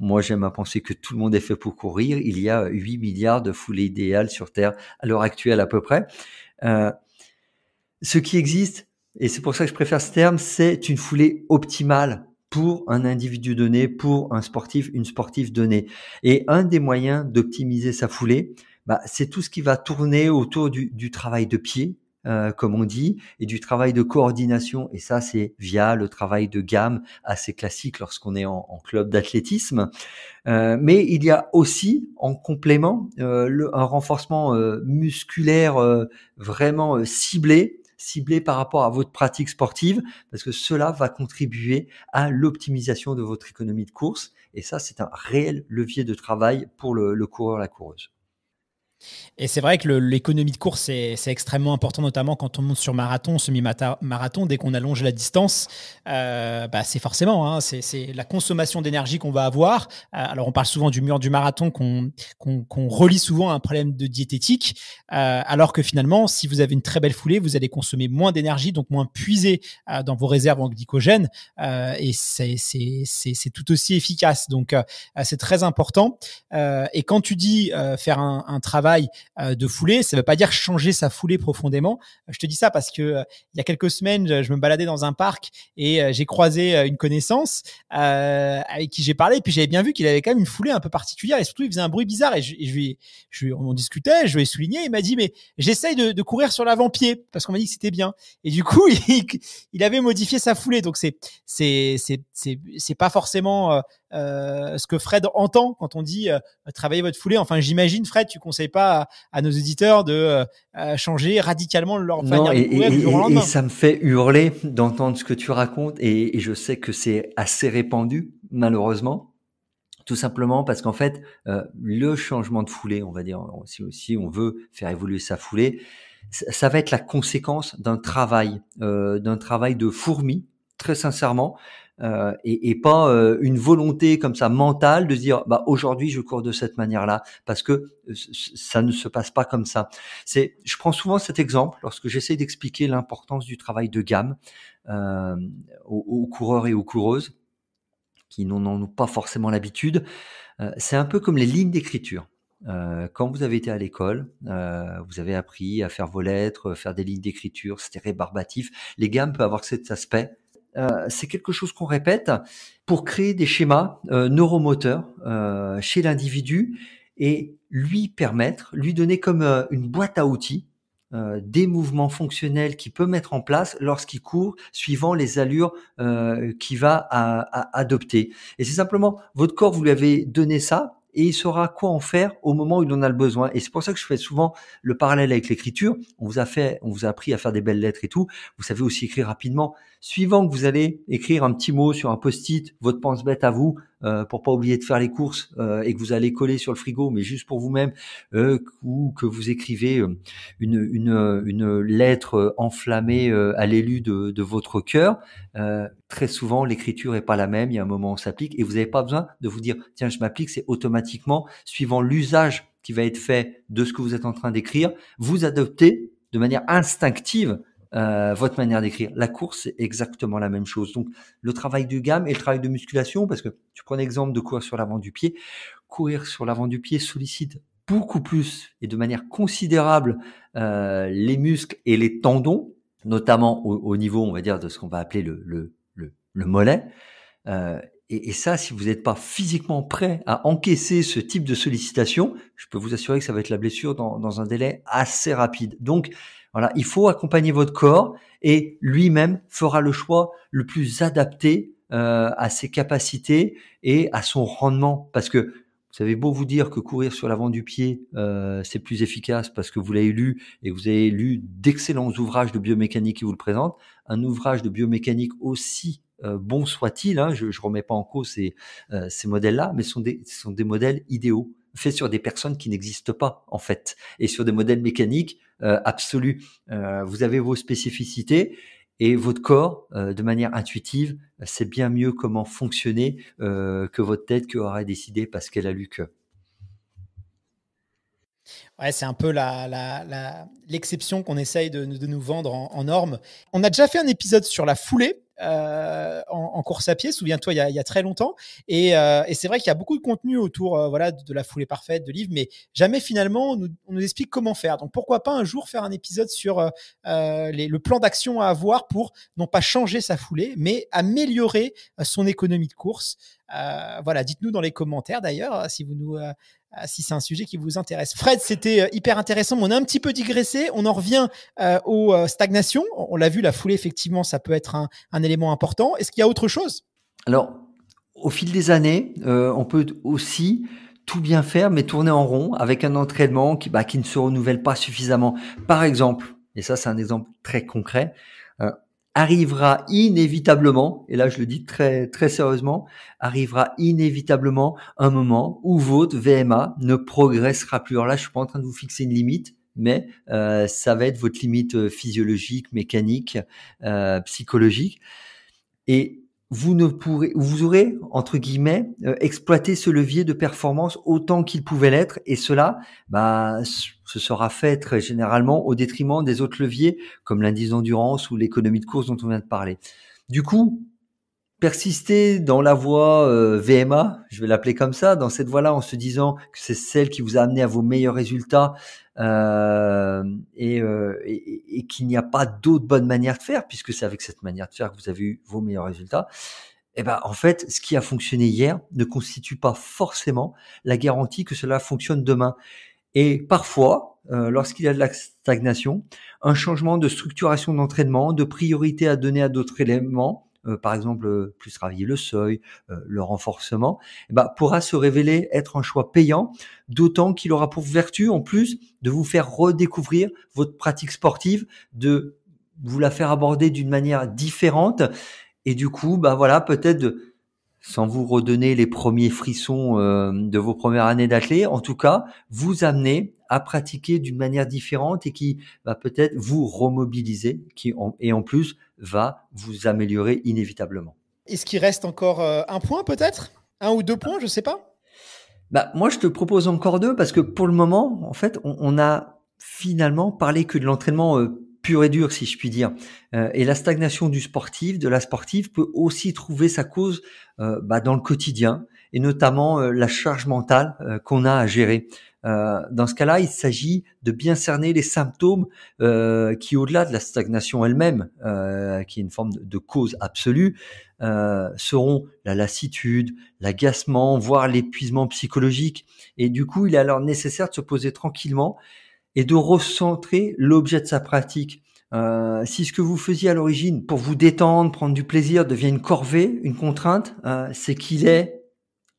Speaker 2: moi j'aime à penser que tout le monde est fait pour courir, il y a 8 milliards de foulées idéales sur Terre à l'heure actuelle à peu près. Euh, ce qui existe, et c'est pour ça que je préfère ce terme, c'est une foulée optimale pour un individu donné, pour un sportif, une sportive donnée. Et un des moyens d'optimiser sa foulée, bah, c'est tout ce qui va tourner autour du travail de pied, euh, comme on dit, et du travail de coordination. Et ça, c'est via le travail de gamme assez classique lorsqu'on est en, club d'athlétisme. Euh, mais il y a aussi, en complément, euh, un renforcement musculaire vraiment ciblé ciblé par rapport à votre pratique sportive, parce que cela va contribuer à l'optimisation de votre économie de course. Et ça, c'est un réel levier de travail pour le, le coureur, la coureuse.
Speaker 1: Et c'est vrai que l'économie de course, c'est extrêmement important, notamment quand on monte sur marathon, semi-marathon. Dès qu'on allonge la distance, euh, bah, c'est forcément, hein, c'est la consommation d'énergie qu'on va avoir. Euh, alors, on parle souvent du mur du marathon qu'on relie souvent à un problème de diététique, euh, alors que finalement, si vous avez une très belle foulée, vous allez consommer moins d'énergie, donc moins puiser dans vos réserves en glycogène. et c'est tout aussi efficace. Donc, c'est très important. et quand tu dis faire un travail, euh, de foulée. Ça ne veut pas dire changer sa foulée profondément. Je te dis ça parce que euh, il y a quelques semaines, je me baladais dans un parc et euh, j'ai croisé une connaissance avec qui j'ai parlé. Et puis j'avais bien vu qu'il avait quand même une foulée un peu particulière et surtout il faisait un bruit bizarre. Et je, je lui, on en discutait, je lui ai souligné. Il m'a dit mais j'essaye de, courir sur l'avant-pied parce qu'on m'a dit que c'était bien. Et du coup, il, avait modifié sa foulée. Donc c'est c'est c'est c'est pas forcément euh, ce que Fred entend quand on dit euh, travailler votre foulée. Enfin, j'imagine, Fred, tu conseilles pas à, nos auditeurs de euh, changer radicalement leur manière de courir ça
Speaker 2: me fait hurler d'entendre ce que tu racontes et, je sais que c'est assez répandu, malheureusement. Tout simplement parce qu'en fait, le changement de foulée, on va dire, si, on veut faire évoluer sa foulée, ça, va être la conséquence d'un travail, d'un travail de fourmi, très sincèrement. Euh, et, pas euh, une volonté comme ça mentale de dire bah aujourd'hui je cours de cette manière-là parce que euh, ça ne se passe pas comme ça. C'est je prends souvent cet exemple lorsque j'essaie d'expliquer l'importance du travail de gamme aux, coureurs et aux coureuses qui n'en ont pas forcément l'habitude. c'est un peu comme les lignes d'écriture. quand vous avez été à l'école, vous avez appris à faire vos lettres, faire des lignes d'écriture, c'était rébarbatif. Les gammes peuvent avoir cet aspect euh, c'est quelque chose qu'on répète pour créer des schémas euh, neuromoteurs euh, chez l'individu et lui permettre, lui donner comme une boîte à outils des mouvements fonctionnels qu'il peut mettre en place lorsqu'il court, suivant les allures qu'il va à, adopter. Et c'est simplement, votre corps, vous lui avez donné ça, et il saura quoi en faire au moment où il en a le besoin. Et c'est pour ça que je fais souvent le parallèle avec l'écriture. On vous a fait, on vous a appris à faire des belles lettres et tout. Vous savez aussi écrire rapidement suivant que vous allez écrire un petit mot sur un post-it, votre pense-bête à vous, euh, pour pas oublier de faire les courses euh, et que vous allez coller sur le frigo, mais juste pour vous-même, euh, ou que vous écrivez euh, une, lettre enflammée à l'élu de, votre cœur, très souvent l'écriture est pas la même. Il y a un moment où on s'applique et vous n'avez pas besoin de vous dire tiens je m'applique, c'est automatiquement suivant l'usage qui va être fait de ce que vous êtes en train d'écrire, vous adoptez de manière instinctive euh, votre manière d'écrire. La course, c'est exactement la même chose. Donc, le travail de gamme et le travail de musculation, parce que tu prends l'exemple de courir sur l'avant du pied. Courir sur l'avant du pied sollicite beaucoup plus et de manière considérable euh, les muscles et les tendons, notamment au, niveau, on va dire, de ce qu'on va appeler le, le, le, mollet. Euh, et, et, ça, si vous n'êtes pas physiquement prêt à encaisser ce type de sollicitation, je peux vous assurer que ça va être la blessure dans, dans un délai assez rapide. Donc, voilà, il faut accompagner votre corps et lui-même fera le choix le plus adapté euh, à ses capacités et à son rendement. Parce que vous savez beau vous dire que courir sur l'avant du pied, euh, c'est plus efficace parce que vous l'avez lu et vous avez lu d'excellents ouvrages de biomécanique qui vous le présentent. Un ouvrage de biomécanique aussi euh, bon soit-il, hein, je ne remets pas en cause ces, ces modèles-là, mais sont des, ce sont des modèles idéaux, faits sur des personnes qui n'existent pas en fait, et sur des modèles mécaniques euh, absolue. Euh, vous avez vos spécificités et votre corps, euh, de manière intuitive, sait bien mieux comment fonctionner que votre tête qui aurait décidé parce qu'elle a lu que.
Speaker 1: Ouais, c'est un peu l'exception qu'on essaye de, nous vendre en, en norme. On a déjà fait un épisode sur la foulée, euh, en, course à pied, souviens-toi, il, y a très longtemps. Euh, et, c'est vrai qu'il y a beaucoup de contenu autour euh, voilà, de, la foulée parfaite, de livres, mais jamais finalement on nous, explique comment faire. Donc pourquoi pas un jour faire un épisode sur le plan d'action à avoir pour non pas changer sa foulée, mais améliorer son économie de course. voilà, dites-nous dans les commentaires d'ailleurs hein, si vous nous ah, si c'est un sujet qui vous intéresse. Fred, c'était euh, hyper intéressant, mais on a un petit peu digressé. On en revient euh, aux euh, stagnations. On l'a vu, la foulée, effectivement, ça peut être un, élément important. Est-ce qu'il y a autre chose
Speaker 2: Alors, au fil des années, on peut aussi tout bien faire, mais tourner en rond avec un entraînement bah, qui, ne se renouvelle pas suffisamment. Par exemple, et ça c'est un exemple très concret, arrivera inévitablement, et là je le dis très très sérieusement, arrivera inévitablement un moment où votre VMA ne progressera plus. Alors là, je suis pas en train de vous fixer une limite, mais euh, ça va être votre limite euh, physiologique, mécanique, euh, psychologique. Et vous ne pourrez, vous aurez entre guillemets euh, exploité ce levier de performance autant qu'il pouvait l'être, et cela, bah, ce sera fait très généralement au détriment des autres leviers comme l'indice d'endurance ou l'économie de course dont on vient de parler. Du coup, persister dans la voie euh, VMA, je vais l'appeler comme ça, dans cette voie-là, en se disant que c'est celle qui vous a amené à vos meilleurs résultats euh, euh, et, qu'il n'y a pas d'autre bonne manière de faire, puisque c'est avec cette manière de faire que vous avez eu vos meilleurs résultats. Eh ben, en fait, ce qui a fonctionné hier ne constitue pas forcément la garantie que cela fonctionne demain. Et parfois, lorsqu'il y a de la stagnation, un changement de structuration d'entraînement, de priorité à donner à d'autres éléments, euh, par exemple euh, plus travailler le seuil, euh, le renforcement, eh ben, pourra se révéler être un choix payant, d'autant qu'il aura pour vertu en plus de vous faire redécouvrir votre pratique sportive, de vous la faire aborder d'une manière différente, et du coup, bah voilà, peut-être sans vous redonner les premiers frissons de vos premières années d'athlète, en tout cas, vous amener à pratiquer d'une manière différente et qui va peut-être vous remobiliser qui et en plus va vous améliorer inévitablement. Est-ce
Speaker 1: qu'il reste encore euh, un point peut-être Un ou deux points, je ne sais pas
Speaker 2: bah, Moi, je te propose encore deux parce que pour le moment, en fait, on, on a finalement parlé que de l'entraînement euh, pur et dur, si je puis dire. Euh, et la stagnation du sportif, de la sportive, peut aussi trouver sa cause bah, dans le quotidien et notamment la charge mentale qu'on a à gérer. Euh, dans ce cas-là, il s'agit de bien cerner les symptômes euh, qui, au-delà de la stagnation elle-même, euh, qui est une forme de, cause absolue, seront la lassitude, l'agacement, voire l'épuisement psychologique. Et du coup, il est alors nécessaire de se poser tranquillement et de recentrer l'objet de sa pratique. si ce que vous faisiez à l'origine pour vous détendre, prendre du plaisir devient une corvée, une contrainte, c'est qu'il est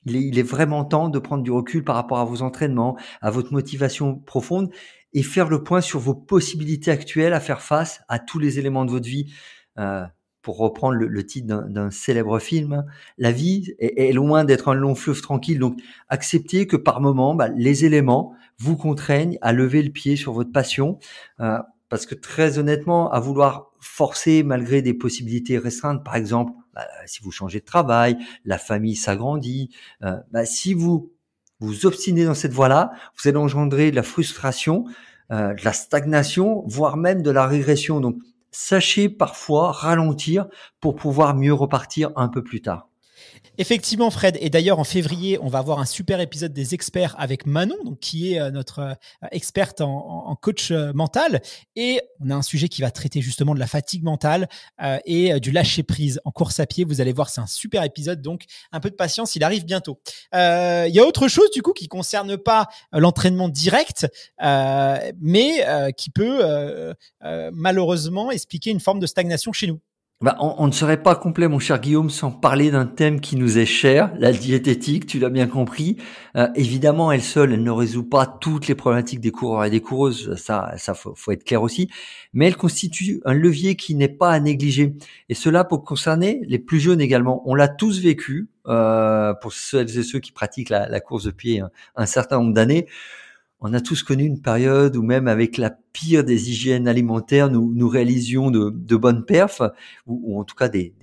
Speaker 2: il est, vraiment temps de prendre du recul par rapport à vos entraînements, à votre motivation profonde et faire le point sur vos possibilités actuelles à faire face à tous les éléments de votre vie. Euh, pour reprendre le, titre d'un célèbre film, la vie est, loin d'être un long fleuve tranquille. Donc, acceptez que par moment, bah, les éléments vous contraignent à lever le pied sur votre passion. Euh, parce que très honnêtement, à vouloir forcer malgré des possibilités restreintes, par exemple bah, si vous changez de travail, la famille s'agrandit. Euh, bah, si vous vous obstinez dans cette voie-là, vous allez engendrer de la frustration, euh, de la stagnation, voire même de la régression. Donc, sachez parfois ralentir pour pouvoir mieux repartir un peu plus tard. Effectivement, Fred. Et d'ailleurs, en février, on va avoir un super épisode des experts avec
Speaker 1: Manon, donc, qui est euh, notre euh, experte en, coach euh, mental. Et on a un sujet qui va traiter justement de la fatigue mentale et du lâcher prise en course à pied. Vous allez voir, c'est un super épisode. Donc, un peu de patience, il arrive bientôt. Il y a autre chose, du coup, qui concerne pas l'entraînement direct, mais qui peut
Speaker 2: malheureusement expliquer une forme de stagnation chez nous. Bah, on, ne serait pas complet, mon cher Guillaume, sans parler d'un thème qui nous est cher, la diététique, tu l'as bien compris. Euh, évidemment, elle seule, elle ne résout pas toutes les problématiques des coureurs et des coureuses, ça, ça faut, être clair aussi, mais elle constitue un levier qui n'est pas à négliger. Et cela pour concerner les plus jeunes également. On l'a tous vécu, euh, pour celles et ceux qui pratiquent la, course depuis un certain nombre d'années on a tous connu une période où même avec la pire des hygiènes alimentaires, nous, nous réalisions de, bonnes perfs, ou, en tout cas des,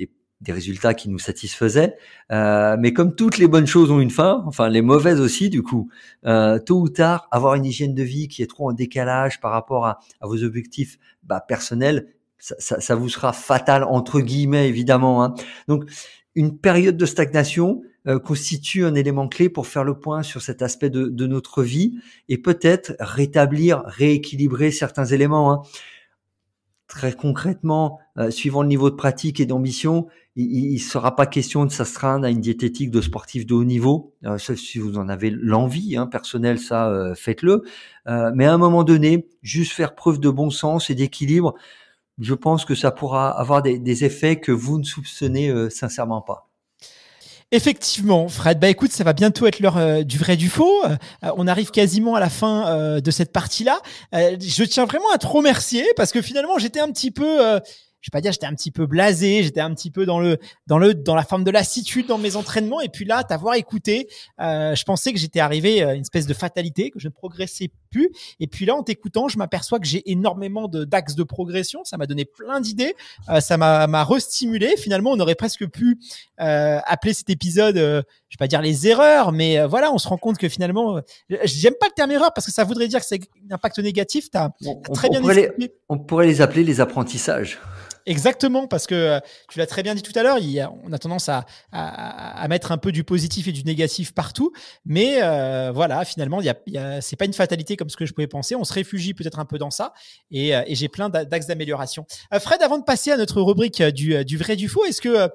Speaker 2: résultats qui nous satisfaisaient. Euh, mais comme toutes les bonnes choses ont une fin, enfin les mauvaises aussi du coup, euh, tôt ou tard, avoir une hygiène de vie qui est trop en décalage par rapport à, vos objectifs bah, personnels, ça, vous sera fatal entre guillemets évidemment. Hein. Donc une période de stagnation, euh, constitue un élément clé pour faire le point sur cet aspect de, notre vie et peut-être rétablir, rééquilibrer certains éléments. Hein. Très concrètement, euh, suivant le niveau de pratique et d'ambition, il ne sera pas question de s'astreindre à une diététique de sportif de haut niveau, sauf euh, si vous en avez l'envie, hein, personnel, ça, faites-le. mais à un moment donné, juste faire preuve de bon sens et d'équilibre, je pense que ça pourra avoir des effets que vous ne soupçonnez sincèrement pas.
Speaker 1: Effectivement, Fred. Bah écoute, ça va bientôt être l'heure euh, du vrai du faux. Euh, on arrive quasiment à la fin euh, de cette partie-là. je tiens vraiment à te remercier parce que finalement, j'étais un petit peu je vais pas dire, j'étais un petit peu blasé, j'étais un petit peu dans le, dans le, dans la forme de lassitude dans mes entraînements. Et puis là, t'avoir écouté, euh, je pensais que j'étais arrivé à euh, une espèce de fatalité, que je ne progressais plus. Et puis là, en t'écoutant, je m'aperçois que j'ai énormément d'axes de, progression. Ça m'a donné plein d'idées. Euh, ça m'a restimulé. Finalement, on aurait presque pu euh, appeler cet épisode, euh, je vais pas dire les erreurs, mais euh, voilà, on se rend compte que finalement, j'aime pas le terme erreur parce que ça voudrait dire que c'est un impact négatif. T'as très bien
Speaker 2: on pourrait les appeler les apprentissages.
Speaker 1: Exactement, parce que euh, tu l'as très bien dit tout à l'heure, on a tendance à, mettre un peu du positif et du négatif partout, mais euh, voilà, finalement, c'est pas une fatalité comme ce que je pouvais penser. On se réfugie peut-être un peu dans ça, et, euh, j'ai plein d'axes d'amélioration. Fred, avant de passer à notre rubrique du, du vrai du faux, est-ce que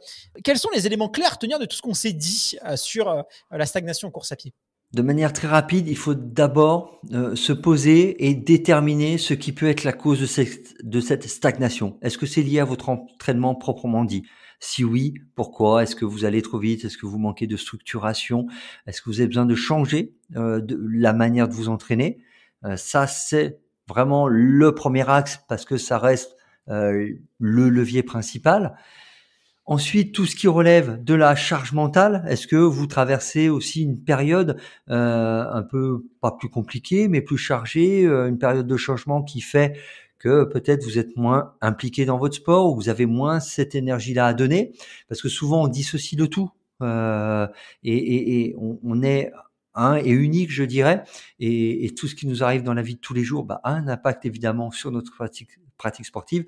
Speaker 1: quels sont les éléments clairs à tenir de tout ce qu'on s'est dit sur la stagnation en course à pied
Speaker 2: de manière très rapide, il faut d'abord euh, se poser et déterminer ce qui peut être la cause de cette, de cette stagnation. Est-ce que c'est lié à votre entraînement proprement dit Si oui, pourquoi Est-ce que vous allez trop vite Est-ce que vous manquez de structuration Est-ce que vous avez besoin de changer euh, la manière de vous entraîner euh, Ça, c'est vraiment le premier axe parce que ça reste le levier principal. Ensuite, tout ce qui relève de la charge mentale, est-ce que vous traversez aussi une période euh, un peu, pas plus compliquée, mais plus chargée, euh, une période de changement qui fait que peut-être vous êtes moins impliqué dans votre sport ou vous avez moins cette énergie-là à donner, parce que souvent on dissocie de tout euh, et, on, est un et unique, je dirais, et, tout ce qui nous arrive dans la vie de tous les jours bah, a un impact évidemment sur notre pratique pratique sportive.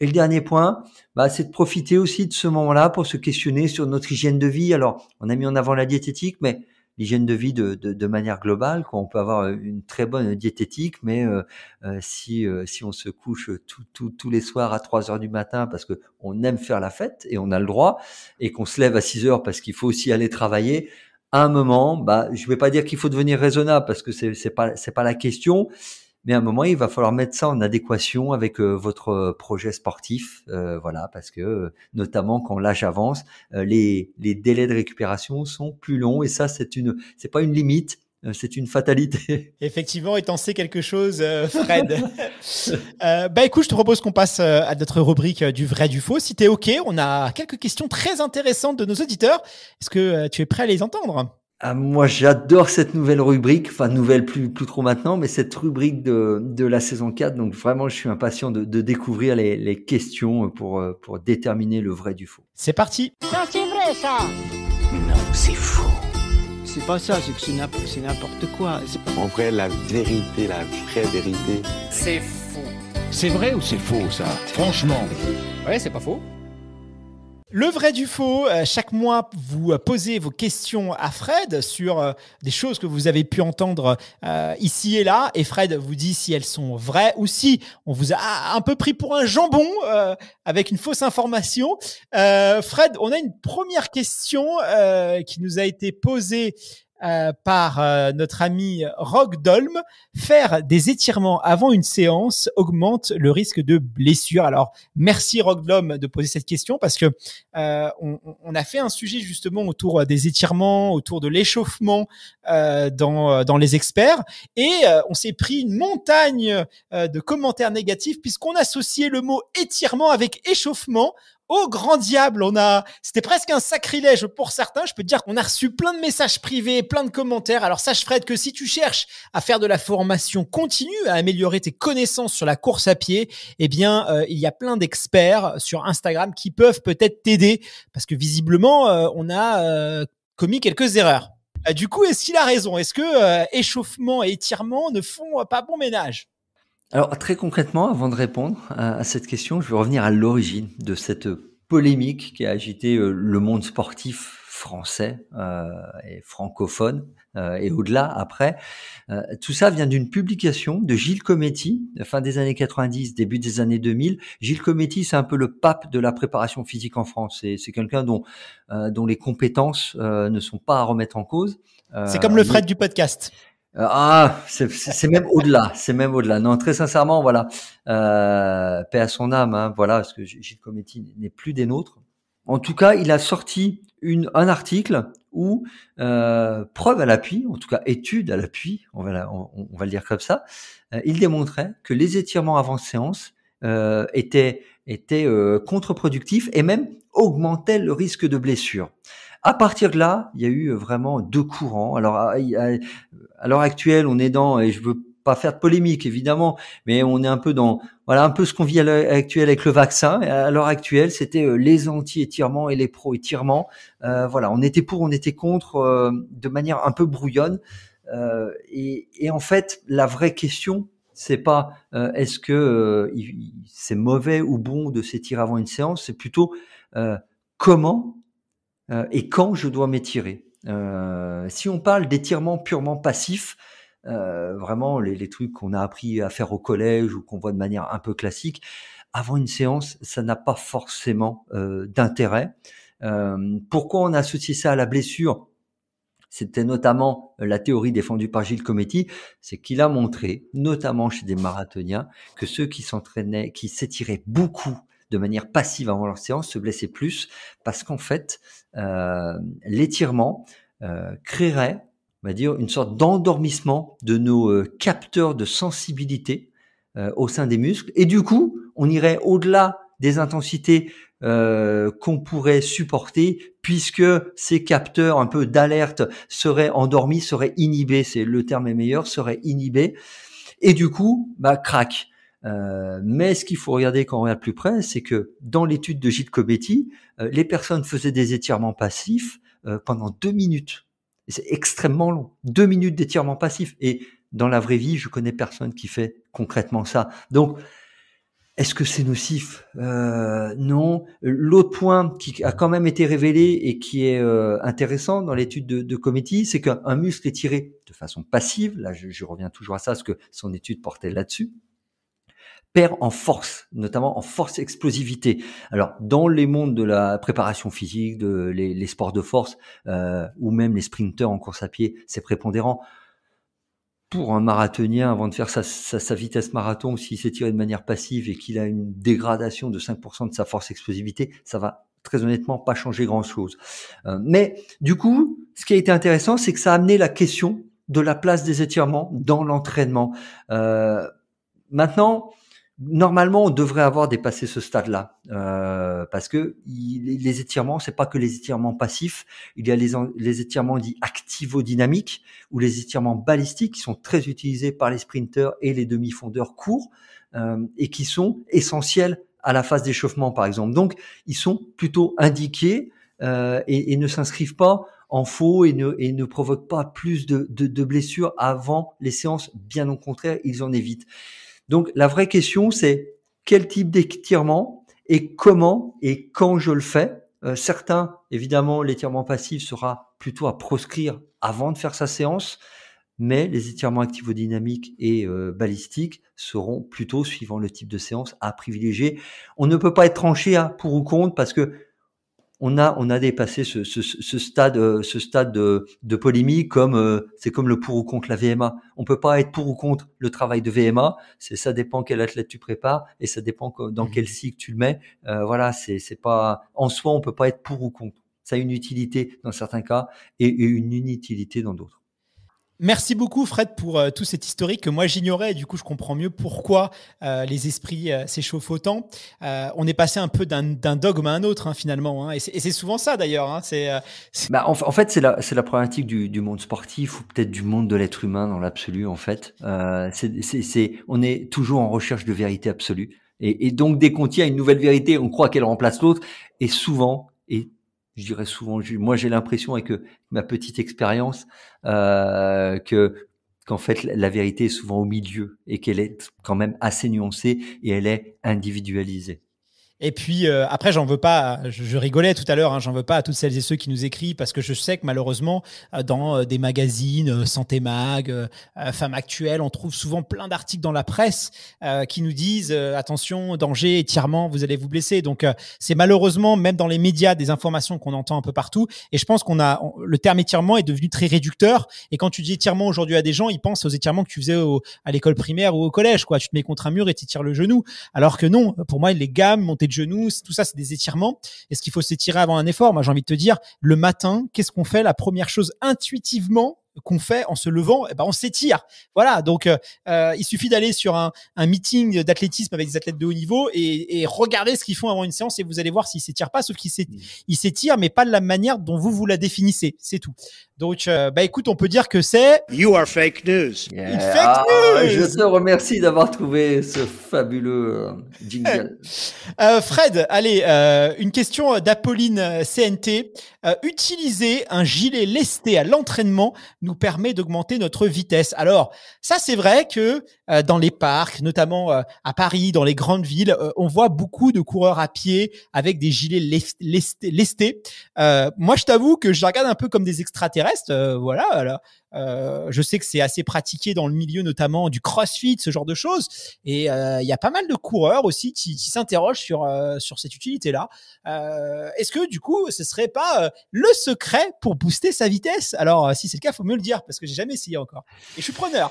Speaker 2: Et le dernier point, bah, c'est de profiter aussi de ce moment-là pour se questionner sur notre hygiène de vie. Alors, on a mis en avant la diététique, mais l'hygiène de vie de, manière globale. Quoi. On peut avoir euh, une très bonne diététique, mais euh, euh, si, si on se couche tous les soirs à 3 heures du matin parce que on aime faire la fête et on a le droit, et qu'on se lève à 6 heures parce qu'il faut aussi aller travailler, à un moment, bah, je ne vais pas dire qu'il faut devenir raisonnable parce que c'est n'est pas, pas la question, mais à un moment il va falloir mettre ça en adéquation avec euh, votre euh, projet sportif, euh, voilà, parce que notamment quand l'âge avance, les, les délais de récupération sont plus longs et ça c'est une, c'est pas une limite, c'est une fatalité.
Speaker 1: Effectivement, et t'en sais quelque chose, Fred. euh, bah, écoute, je te propose qu'on passe à notre rubrique du vrai du faux. Si t'es OK, on a quelques questions très intéressantes de nos auditeurs.
Speaker 2: Est-ce que tu es prêt à les entendre ah, moi, j'adore cette nouvelle rubrique, enfin nouvelle plus, plus trop maintenant, mais cette rubrique de, la saison 4. Donc vraiment, je suis impatient de, découvrir les, questions pour, pour déterminer le vrai du faux. C'est parti
Speaker 1: Non, c'est vrai, ça Non, c'est faux. C'est pas ça, c'est c'est n'importe quoi.
Speaker 2: En vrai, la vérité, la vraie vérité...
Speaker 1: C'est faux.
Speaker 2: C'est vrai ou c'est faux,
Speaker 1: ça Franchement. Ouais, c'est pas faux. Le vrai du faux, euh, chaque mois, vous euh, posez vos questions à Fred sur euh, des choses que vous avez pu entendre ici et là, et Fred vous dit si elles sont vraies ou si on vous a un peu pris pour un jambon avec une fausse information. Fred, on a une première question qui nous a été posée euh, par euh, notre ami Rock Dolm. Faire des étirements avant une séance augmente le risque de blessure. Alors merci Rock Dolm de poser cette question parce que euh, on, a fait un sujet justement autour des étirements, autour de l'échauffement dans, dans les experts et on s'est pris une montagne de commentaires négatifs puisqu'on associait le mot étirement avec échauffement. Oh, grand diable, on a. C'était presque un sacrilège pour certains. Je peux te dire qu'on a reçu plein de messages privés, plein de commentaires. Alors, sache, Fred, que si tu cherches à faire de la formation continue, à améliorer tes connaissances sur la course à pied, eh bien, euh, il y a plein d'experts sur Instagram qui peuvent peut-être t'aider parce que visiblement, euh, on a euh, commis quelques erreurs. Bah, du coup, est-ce qu'il a raison Est-ce que échauffement et étirement ne font pas bon ménage
Speaker 2: alors très concrètement, avant de répondre à, cette question, je veux revenir à l'origine de cette polémique qui a agité euh, le monde sportif français euh, et francophone euh, et au-delà après. tout ça vient d'une publication de Gilles Cometti, fin des années 90, début des années 2000. Gilles Cometti, c'est un peu le pape de la préparation physique en France. C'est quelqu'un dont, dont les compétences ne sont pas à remettre en cause. c'est comme le fret du podcast. Euh, ah, c'est même au-delà, c'est même au-delà. Non, très sincèrement, voilà, euh, paix à son âme, hein, voilà, parce que Gilles Cometti n'est plus des nôtres. En tout cas, il a sorti une, un article où, euh, preuve à l'appui, en tout cas étude à l'appui, on va, on, va le dire comme ça, il démontrait que les étirements avant séance étaient, étaient contre-productifs et même augmentaient le risque de blessure. À partir de là, il y a eu euh, vraiment deux courants. Alors, à, l'heure actuelle, on est dans, et je veux pas faire de polémique évidemment, mais on est un peu dans voilà un peu ce qu'on vit à l'heure actuelle avec le vaccin. À l'heure actuelle, c'était euh, les anti-étirements et les pro-étirements. Euh, voilà, on était pour, on était contre, de manière un peu brouillonne. et, et, en fait, la vraie question, c'est pas est-ce que c'est mauvais ou bon de s'étirer avant une séance, c'est plutôt comment euh, et quand je dois m'étirer. Euh, si on parle d'étirement purement passif, euh, vraiment les, les trucs qu'on a appris à faire au collège ou qu'on voit de manière un peu classique, avant une séance, ça n'a pas forcément d'intérêt. pourquoi on associe ça à la blessure c'était notamment la théorie défendue par Gilles Cometti, c'est qu'il a montré, notamment chez des marathoniens, que ceux qui s'entraînaient, qui s'étiraient beaucoup de manière passive avant leur séance se blesser plus parce qu'en fait, euh, l'étirement euh, créerait, on va dire, une sorte d'endormissement de nos euh, capteurs de sensibilité au sein des muscles. Et du coup, on irait au-delà des intensités qu'on pourrait supporter puisque ces capteurs un peu d'alerte seraient endormis, seraient inhibés, c'est le terme est meilleur, seraient inhibés et du coup, bah crac. Euh, mais ce qu'il faut regarder quand on regarde plus près, c'est que dans l'étude de Gilles Cometti euh, les personnes faisaient des étirements passifs euh, pendant deux minutes. C'est extrêmement long, deux minutes d'étirement passif. Et dans la vraie vie, je connais personne qui fait concrètement ça. Donc, est-ce que c'est nocif Non. L'autre point qui a quand même été révélé et qui est intéressant dans l'étude de, de Cometti, c'est qu'un muscle étiré de façon passive, là je, je reviens toujours à ça, parce que son étude portait là-dessus, perd en force, notamment en force explosivité. Alors dans les mondes de la préparation physique, de les, sports de force euh, ou même les sprinteurs en course à pied, c'est prépondérant. Pour un marathonien, avant de faire sa, sa, vitesse marathon, s'il s'est de manière passive et qu'il a une dégradation de 5% de sa force explosivité, ça va très honnêtement pas changer grand-chose. Euh, mais du coup, ce qui a été intéressant, c'est que ça a amené la question de la place des étirements dans l'entraînement. Euh, maintenant, Normalement, on devrait avoir dépassé ce stade-là, euh, parce que les étirements, c'est pas que les étirements passifs. Il y a les, étirements dits activo-dynamiques ou les étirements balistiques qui sont très utilisés par les sprinteurs et les demi-fondeurs courts euh, et qui sont essentiels à la phase d'échauffement, par exemple. Donc, ils sont plutôt indiqués euh, et, ne s'inscrivent pas en faux et ne, provoquent pas plus de, blessures avant les séances. Bien au contraire, ils en évitent. Donc la vraie question, c'est quel type d'étirement et comment et quand je le fais. Euh, certains, évidemment, l'étirement passif sera plutôt à proscrire avant de faire sa séance, mais les étirements activo-dynamiques et euh, balistiques seront plutôt, suivant le type de séance, à privilégier. On ne peut pas être tranché à pour ou contre parce que on a on a dépassé ce, stade euh, ce stade de, de polémie comme euh, c'est comme le pour ou contre la VMA. On peut pas être pour ou contre le travail de VMA. C'est ça dépend quel athlète tu prépares et ça dépend dans mmh. quel cycle tu le mets. Euh, voilà, c'est c'est pas en soi on peut pas être pour ou contre. Ça a une utilité dans certains cas et une inutilité dans d'autres.
Speaker 1: Merci beaucoup Fred pour euh, tout cet historique que moi j'ignorais et du coup je comprends mieux pourquoi euh, les esprits euh, s'échauffent autant. on est passé un peu d'un dogme à un autre hein, finalement hein. et c'est souvent ça d'ailleurs. Hein.
Speaker 2: Bah, en, fait c'est la, problématique du, monde sportif ou peut-être du monde de l'être humain dans l'absolu en fait. c'est on est toujours en recherche de vérité absolue et, et donc dès qu'on tient une nouvelle vérité on croit qu'elle remplace l'autre et souvent je dirais souvent, moi j'ai l'impression avec euh, ma petite expérience euh, que qu'en fait la vérité est souvent au milieu et qu'elle est quand même assez nuancée et elle est individualisée.
Speaker 1: Et puis euh, après, j'en veux pas, je, rigolais tout à l'heure, hein, j'en veux pas à toutes celles et ceux qui nous écrivent parce que je sais que malheureusement, euh, dans euh, des magazines, Santé Mag, Femme Actuelle, on trouve souvent plein d'articles dans la presse qui nous disent attention, danger, étirement, vous allez vous blesser. Donc c'est malheureusement, même dans les médias, des informations qu'on entend un peu partout. Et je pense qu'on a, le terme étirement est devenu très réducteur. Et quand tu dis étirement aujourd'hui à des gens, ils pensent aux étirements que tu faisais à l'école primaire ou au collège, quoi. Tu te mets contre un mur et tu tires le genou. Alors que non, pour moi, les gammes, été de genoux, tout ça, c'est des étirements. Est-ce qu'il faut s'étirer avant un effort Moi, j'ai envie de te dire, le matin, qu'est-ce qu'on fait La première chose intuitivement qu'on fait en se levant, eh ben, on s'étire. Voilà, donc euh, euh, il suffit d'aller sur un, meeting d'athlétisme avec des athlètes de haut niveau et, regarder ce qu'ils font avant une séance et vous allez voir s'ils s'étirent pas, sauf qu'ils mm. s'étirent, mais pas de la manière dont vous vous la définissez, c'est tout. Donc, euh, bah écoute, on peut dire que c'est. You are fake news. fake ah, news. Je
Speaker 2: te remercie d'avoir trouvé ce fabuleux jingle.
Speaker 1: Fred, allez, une question d'Apolline CNT. utiliser un gilet lesté à l'entraînement nous permet d'augmenter notre vitesse. Alors, ça c'est vrai que euh, dans les parcs, notamment euh, à Paris, dans les grandes villes, euh, on voit beaucoup de coureurs à pied avec des gilets lestés. moi, je t'avoue que je regarde un peu comme des extraterrestres. voilà, alors, euh, je sais que c'est assez pratiqué dans le milieu notamment du CrossFit, ce genre de choses. Et euh, il y a pas mal de coureurs aussi qui, qui s'interrogent sur euh, sur cette utilité-là. Est-ce que du coup, ce serait pas le secret pour booster sa vitesse Alors, si c'est le cas, faut me le dire parce que j'ai jamais essayé encore. Et je suis preneur.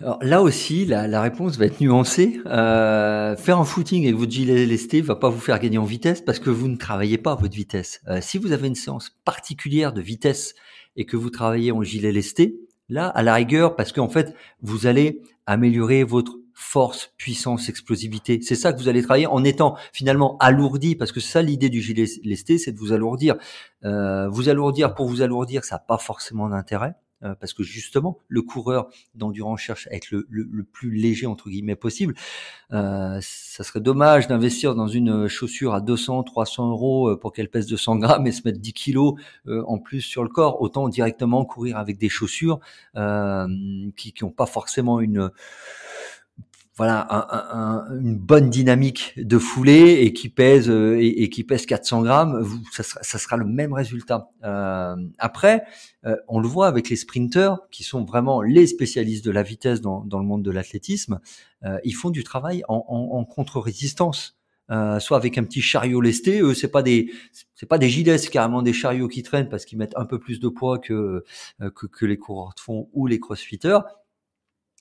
Speaker 2: Alors là aussi, la, réponse va être nuancée. faire un footing avec votre gilet lesté va pas vous faire gagner en vitesse parce que vous ne travaillez pas à votre vitesse. si vous avez une séance particulière de vitesse et que vous travaillez en gilet lesté, là, à la rigueur, parce qu'en fait, vous allez améliorer votre force, puissance, explosivité. C'est ça que vous allez travailler en étant finalement alourdi, parce que ça l'idée du gilet lesté, c'est de vous alourdir. Euh, vous alourdir pour vous alourdir, ça n'a pas forcément d'intérêt. Euh, parce que justement, le coureur d'endurance cherche à être le, plus léger, entre guillemets, possible. Euh, ça serait dommage d'investir dans une chaussure à 200, 300 euros euh, pour qu'elle pèse 200 grammes et se mettre 10 kilos euh, en plus sur le corps. Autant directement courir avec des chaussures qui n'ont pas forcément une voilà une bonne dynamique de foulée et qui pèse euh, et, qui pèse 400 grammes, vous, ça, sera, ça sera le même résultat. Euh, après, euh, on le voit avec les sprinters, qui sont vraiment les spécialistes de la vitesse dans, dans le monde de l'athlétisme, ils font du travail en, contre-résistance. soit avec un petit chariot lesté. Eux, c'est pas des, c'est pas des gilets, c'est carrément des chariots qui traînent parce qu'ils mettent un peu plus de poids que, que, que les coureurs de fond ou les crossfitters.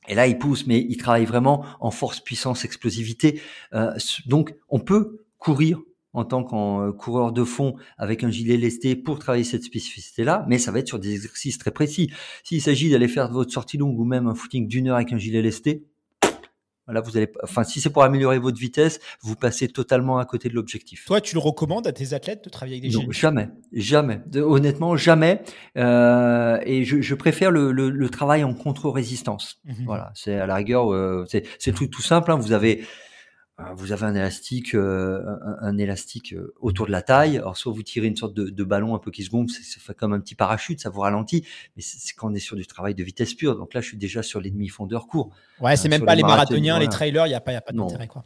Speaker 2: Et là, il pousse, mais il travaille vraiment en force, puissance, explosivité. Euh, donc, on peut courir en tant qu'en euh, coureur de fond avec un gilet lesté pour travailler cette spécificité-là, mais ça va être sur des exercices très précis. S'il s'agit d'aller faire votre sortie longue ou même un footing d'une heure avec un gilet lesté, Là, vous allez, enfin, si c'est pour améliorer votre vitesse, vous passez totalement à côté de l'objectif.
Speaker 1: Toi, tu le recommandes à tes athlètes de travailler avec des non,
Speaker 2: Jamais, jamais. honnêtement, jamais. Euh, et je, préfère le, travail en contre-résistance. Mmh voilà, c'est à la rigueur, euh, c'est le truc tout simple. Hein. vous avez Hein, vous avez un élastique, euh, un, élastique euh, autour de la taille. Alors soit vous tirez une sorte de, ballon un peu qui se gonfle, ça fait comme un petit parachute, ça vous ralentit. Mais c'est quand on est sur du travail de vitesse pure. Donc là, je suis déjà sur l'ennemi fondeur court. Ouais, c'est hein, même pas les marathoniens, les trailers, il n'y a
Speaker 1: pas, d'intérêt quoi.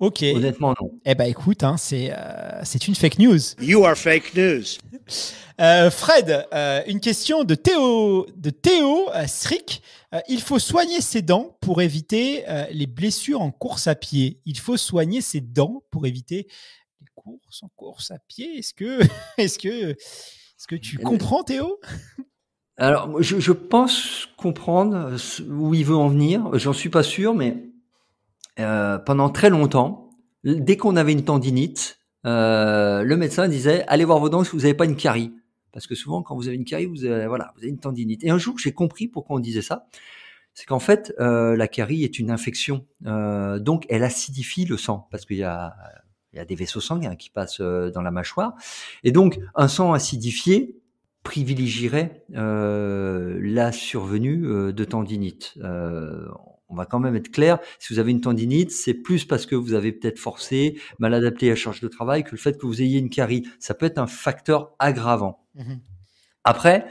Speaker 2: Ok. Honnêtement
Speaker 1: non. Eh ben écoute, hein, c'est euh, c'est une fake news. You are fake news. Euh, Fred, euh, une question de Théo, de Théo euh, il faut soigner ses dents pour éviter les blessures en course à pied. Il faut soigner ses dents pour éviter les courses en course à pied. Est-ce que, est-ce que, est-ce
Speaker 2: que tu comprends, Théo Alors, je, pense comprendre où il veut en venir. J'en suis pas sûr, mais pendant très longtemps, dès qu'on avait une tendinite, le médecin disait allez voir vos dents si vous n'avez pas une carie. Parce que souvent, quand vous avez une carie, vous avez, voilà, vous avez une tendinite. Et un jour, j'ai compris pourquoi on disait ça. C'est qu'en fait, euh, la carie est une infection. Euh, donc, elle acidifie le sang parce qu'il y a, des vaisseaux sanguins qui passent euh, dans la mâchoire. Et donc, un sang acidifié, privilégierait la survenue de tendinite on va quand même être clair, si vous avez une tendinite, c'est plus parce que vous avez peut-être forcé, mal adapté à la charge de travail, que le fait que vous ayez une carie. Ça peut être un facteur aggravant. Mmh Après,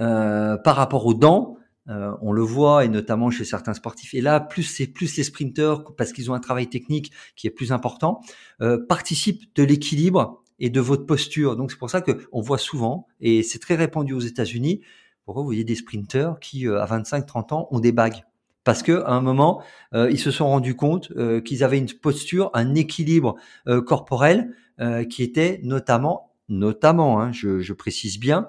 Speaker 2: euh, par rapport aux dents, euh, on le voit et notamment chez certains sportifs. Et là, plus c'est plus les sprinteurs parce qu'ils ont un travail technique qui est plus important, euh, participent de l'équilibre et de votre posture. Donc c'est pour ça qu'on voit souvent et c'est très répandu aux États-Unis. Pourquoi vous voyez des sprinteurs qui euh, à 25-30 ans ont des bagues parce que à un moment, euh, ils se sont rendus compte euh, qu'ils avaient une posture, un équilibre euh, corporel qui était notamment, notamment, hein, je, précise bien,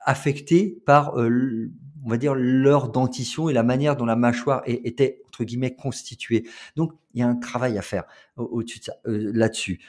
Speaker 2: affecté par, on va dire, leur dentition et la manière dont la mâchoire était entre guillemets constituée. Donc, il y a un travail à faire au là-dessus.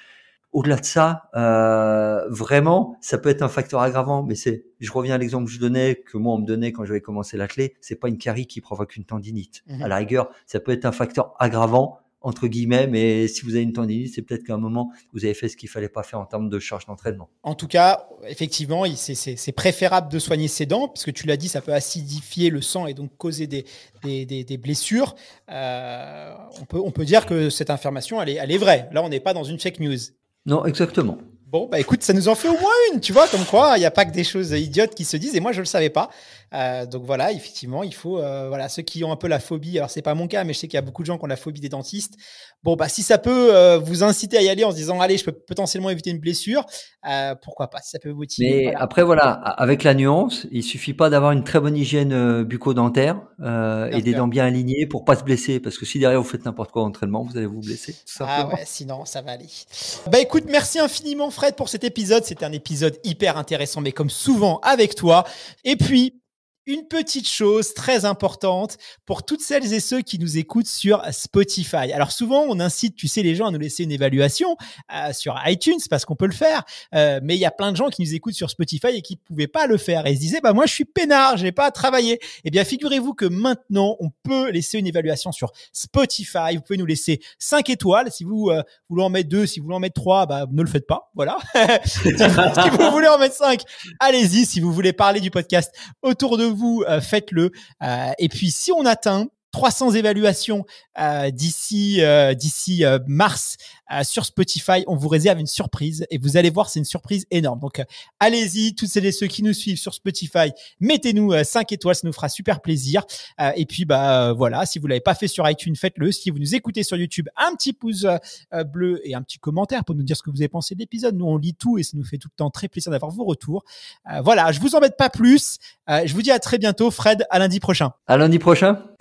Speaker 2: Au-delà de ça, euh, vraiment, ça peut être un facteur aggravant, mais c'est, je reviens à l'exemple que je donnais, que moi on me donnait quand j'avais commencé clé, c'est pas une carie qui provoque une tendinite. Mhm. À la rigueur, ça peut être un facteur aggravant entre guillemets, mais si vous avez une tendinite, c'est peut-être qu'à un moment, vous avez fait ce qu'il fallait pas faire en termes de charge d'entraînement.
Speaker 1: En tout cas, effectivement, c'est préférable de soigner ses dents, puisque tu l'as dit, ça peut acidifier le sang et donc causer des, des, blessures. Euh, on, peut, on peut dire que cette information, elle elle est vraie. Là, on n'est pas dans une fake news. Non, exactement. Bon, bah écoute, ça nous en fait au moins une, tu vois, comme quoi, il n'y a pas que des choses idiotes qui se disent, et moi, je ne le savais pas. Euh, donc voilà, effectivement, il faut, euh, voilà, ceux qui ont un peu la phobie, alors c'est pas mon cas, mais je sais qu'il y a beaucoup de gens qui ont la phobie des dentistes. Bon, bah si ça peut euh, vous inciter à y aller en se disant, allez, je peux potentiellement éviter une blessure, pourquoi pas, si ça peut vous motiver. Mais après, voilà,
Speaker 2: avec la nuance, il suffit pas d'avoir une très bonne hygiène bucco-dentaire et des dents bien alignées pour pas se blesser, parce que si derrière vous faites n'importe quoi en entraînement, vous allez vous blesser.
Speaker 1: ah ouais, sinon, ça va aller. Bah écoute, merci infiniment, Fred pour cet épisode. C'était un épisode hyper intéressant, mais comme souvent avec toi. Et puis, une petite chose très importante pour toutes celles et ceux qui nous écoutent sur Spotify. Alors souvent, on incite, tu sais, les gens à nous laisser une évaluation euh, sur iTunes parce qu'on peut le faire, euh, mais il y a plein de gens qui nous écoutent sur Spotify et qui ne pouvaient pas le faire et ils se disaient, bah moi je suis peinard, j'ai pas à travailler. Eh bien, figurez-vous que maintenant, on peut laisser une évaluation sur Spotify. Vous pouvez nous laisser 5 étoiles. Euh, si vous voulez en mettre 2, si vous voulez en mettre 3, bah ne le faites pas. Voilà. si vous voulez en mettre 5, allez-y. Si vous voulez parler du podcast autour de vous euh, faites-le. Euh, et puis si on atteint 300 évaluations euh, d'ici euh, d'ici euh, mars sur Spotify. On vous réserve une surprise et vous allez voir, c'est une surprise énorme. Donc allez-y, tous celles et ceux qui nous suivent sur Spotify, mettez-nous 5 étoiles, ça nous fera super plaisir. et puis bah voilà, si vous l'avez pas fait sur iTunes, faites-le. Si vous nous écoutez sur YouTube, un petit pouce bleu et un petit commentaire pour nous dire ce que vous avez pensé de l'épisode. Nous on lit tout et ça nous fait tout le temps très plaisir d'avoir vos retours. voilà, je vous embête pas plus. je vous dis à très bientôt, Fred, à lundi prochain. À lundi prochain.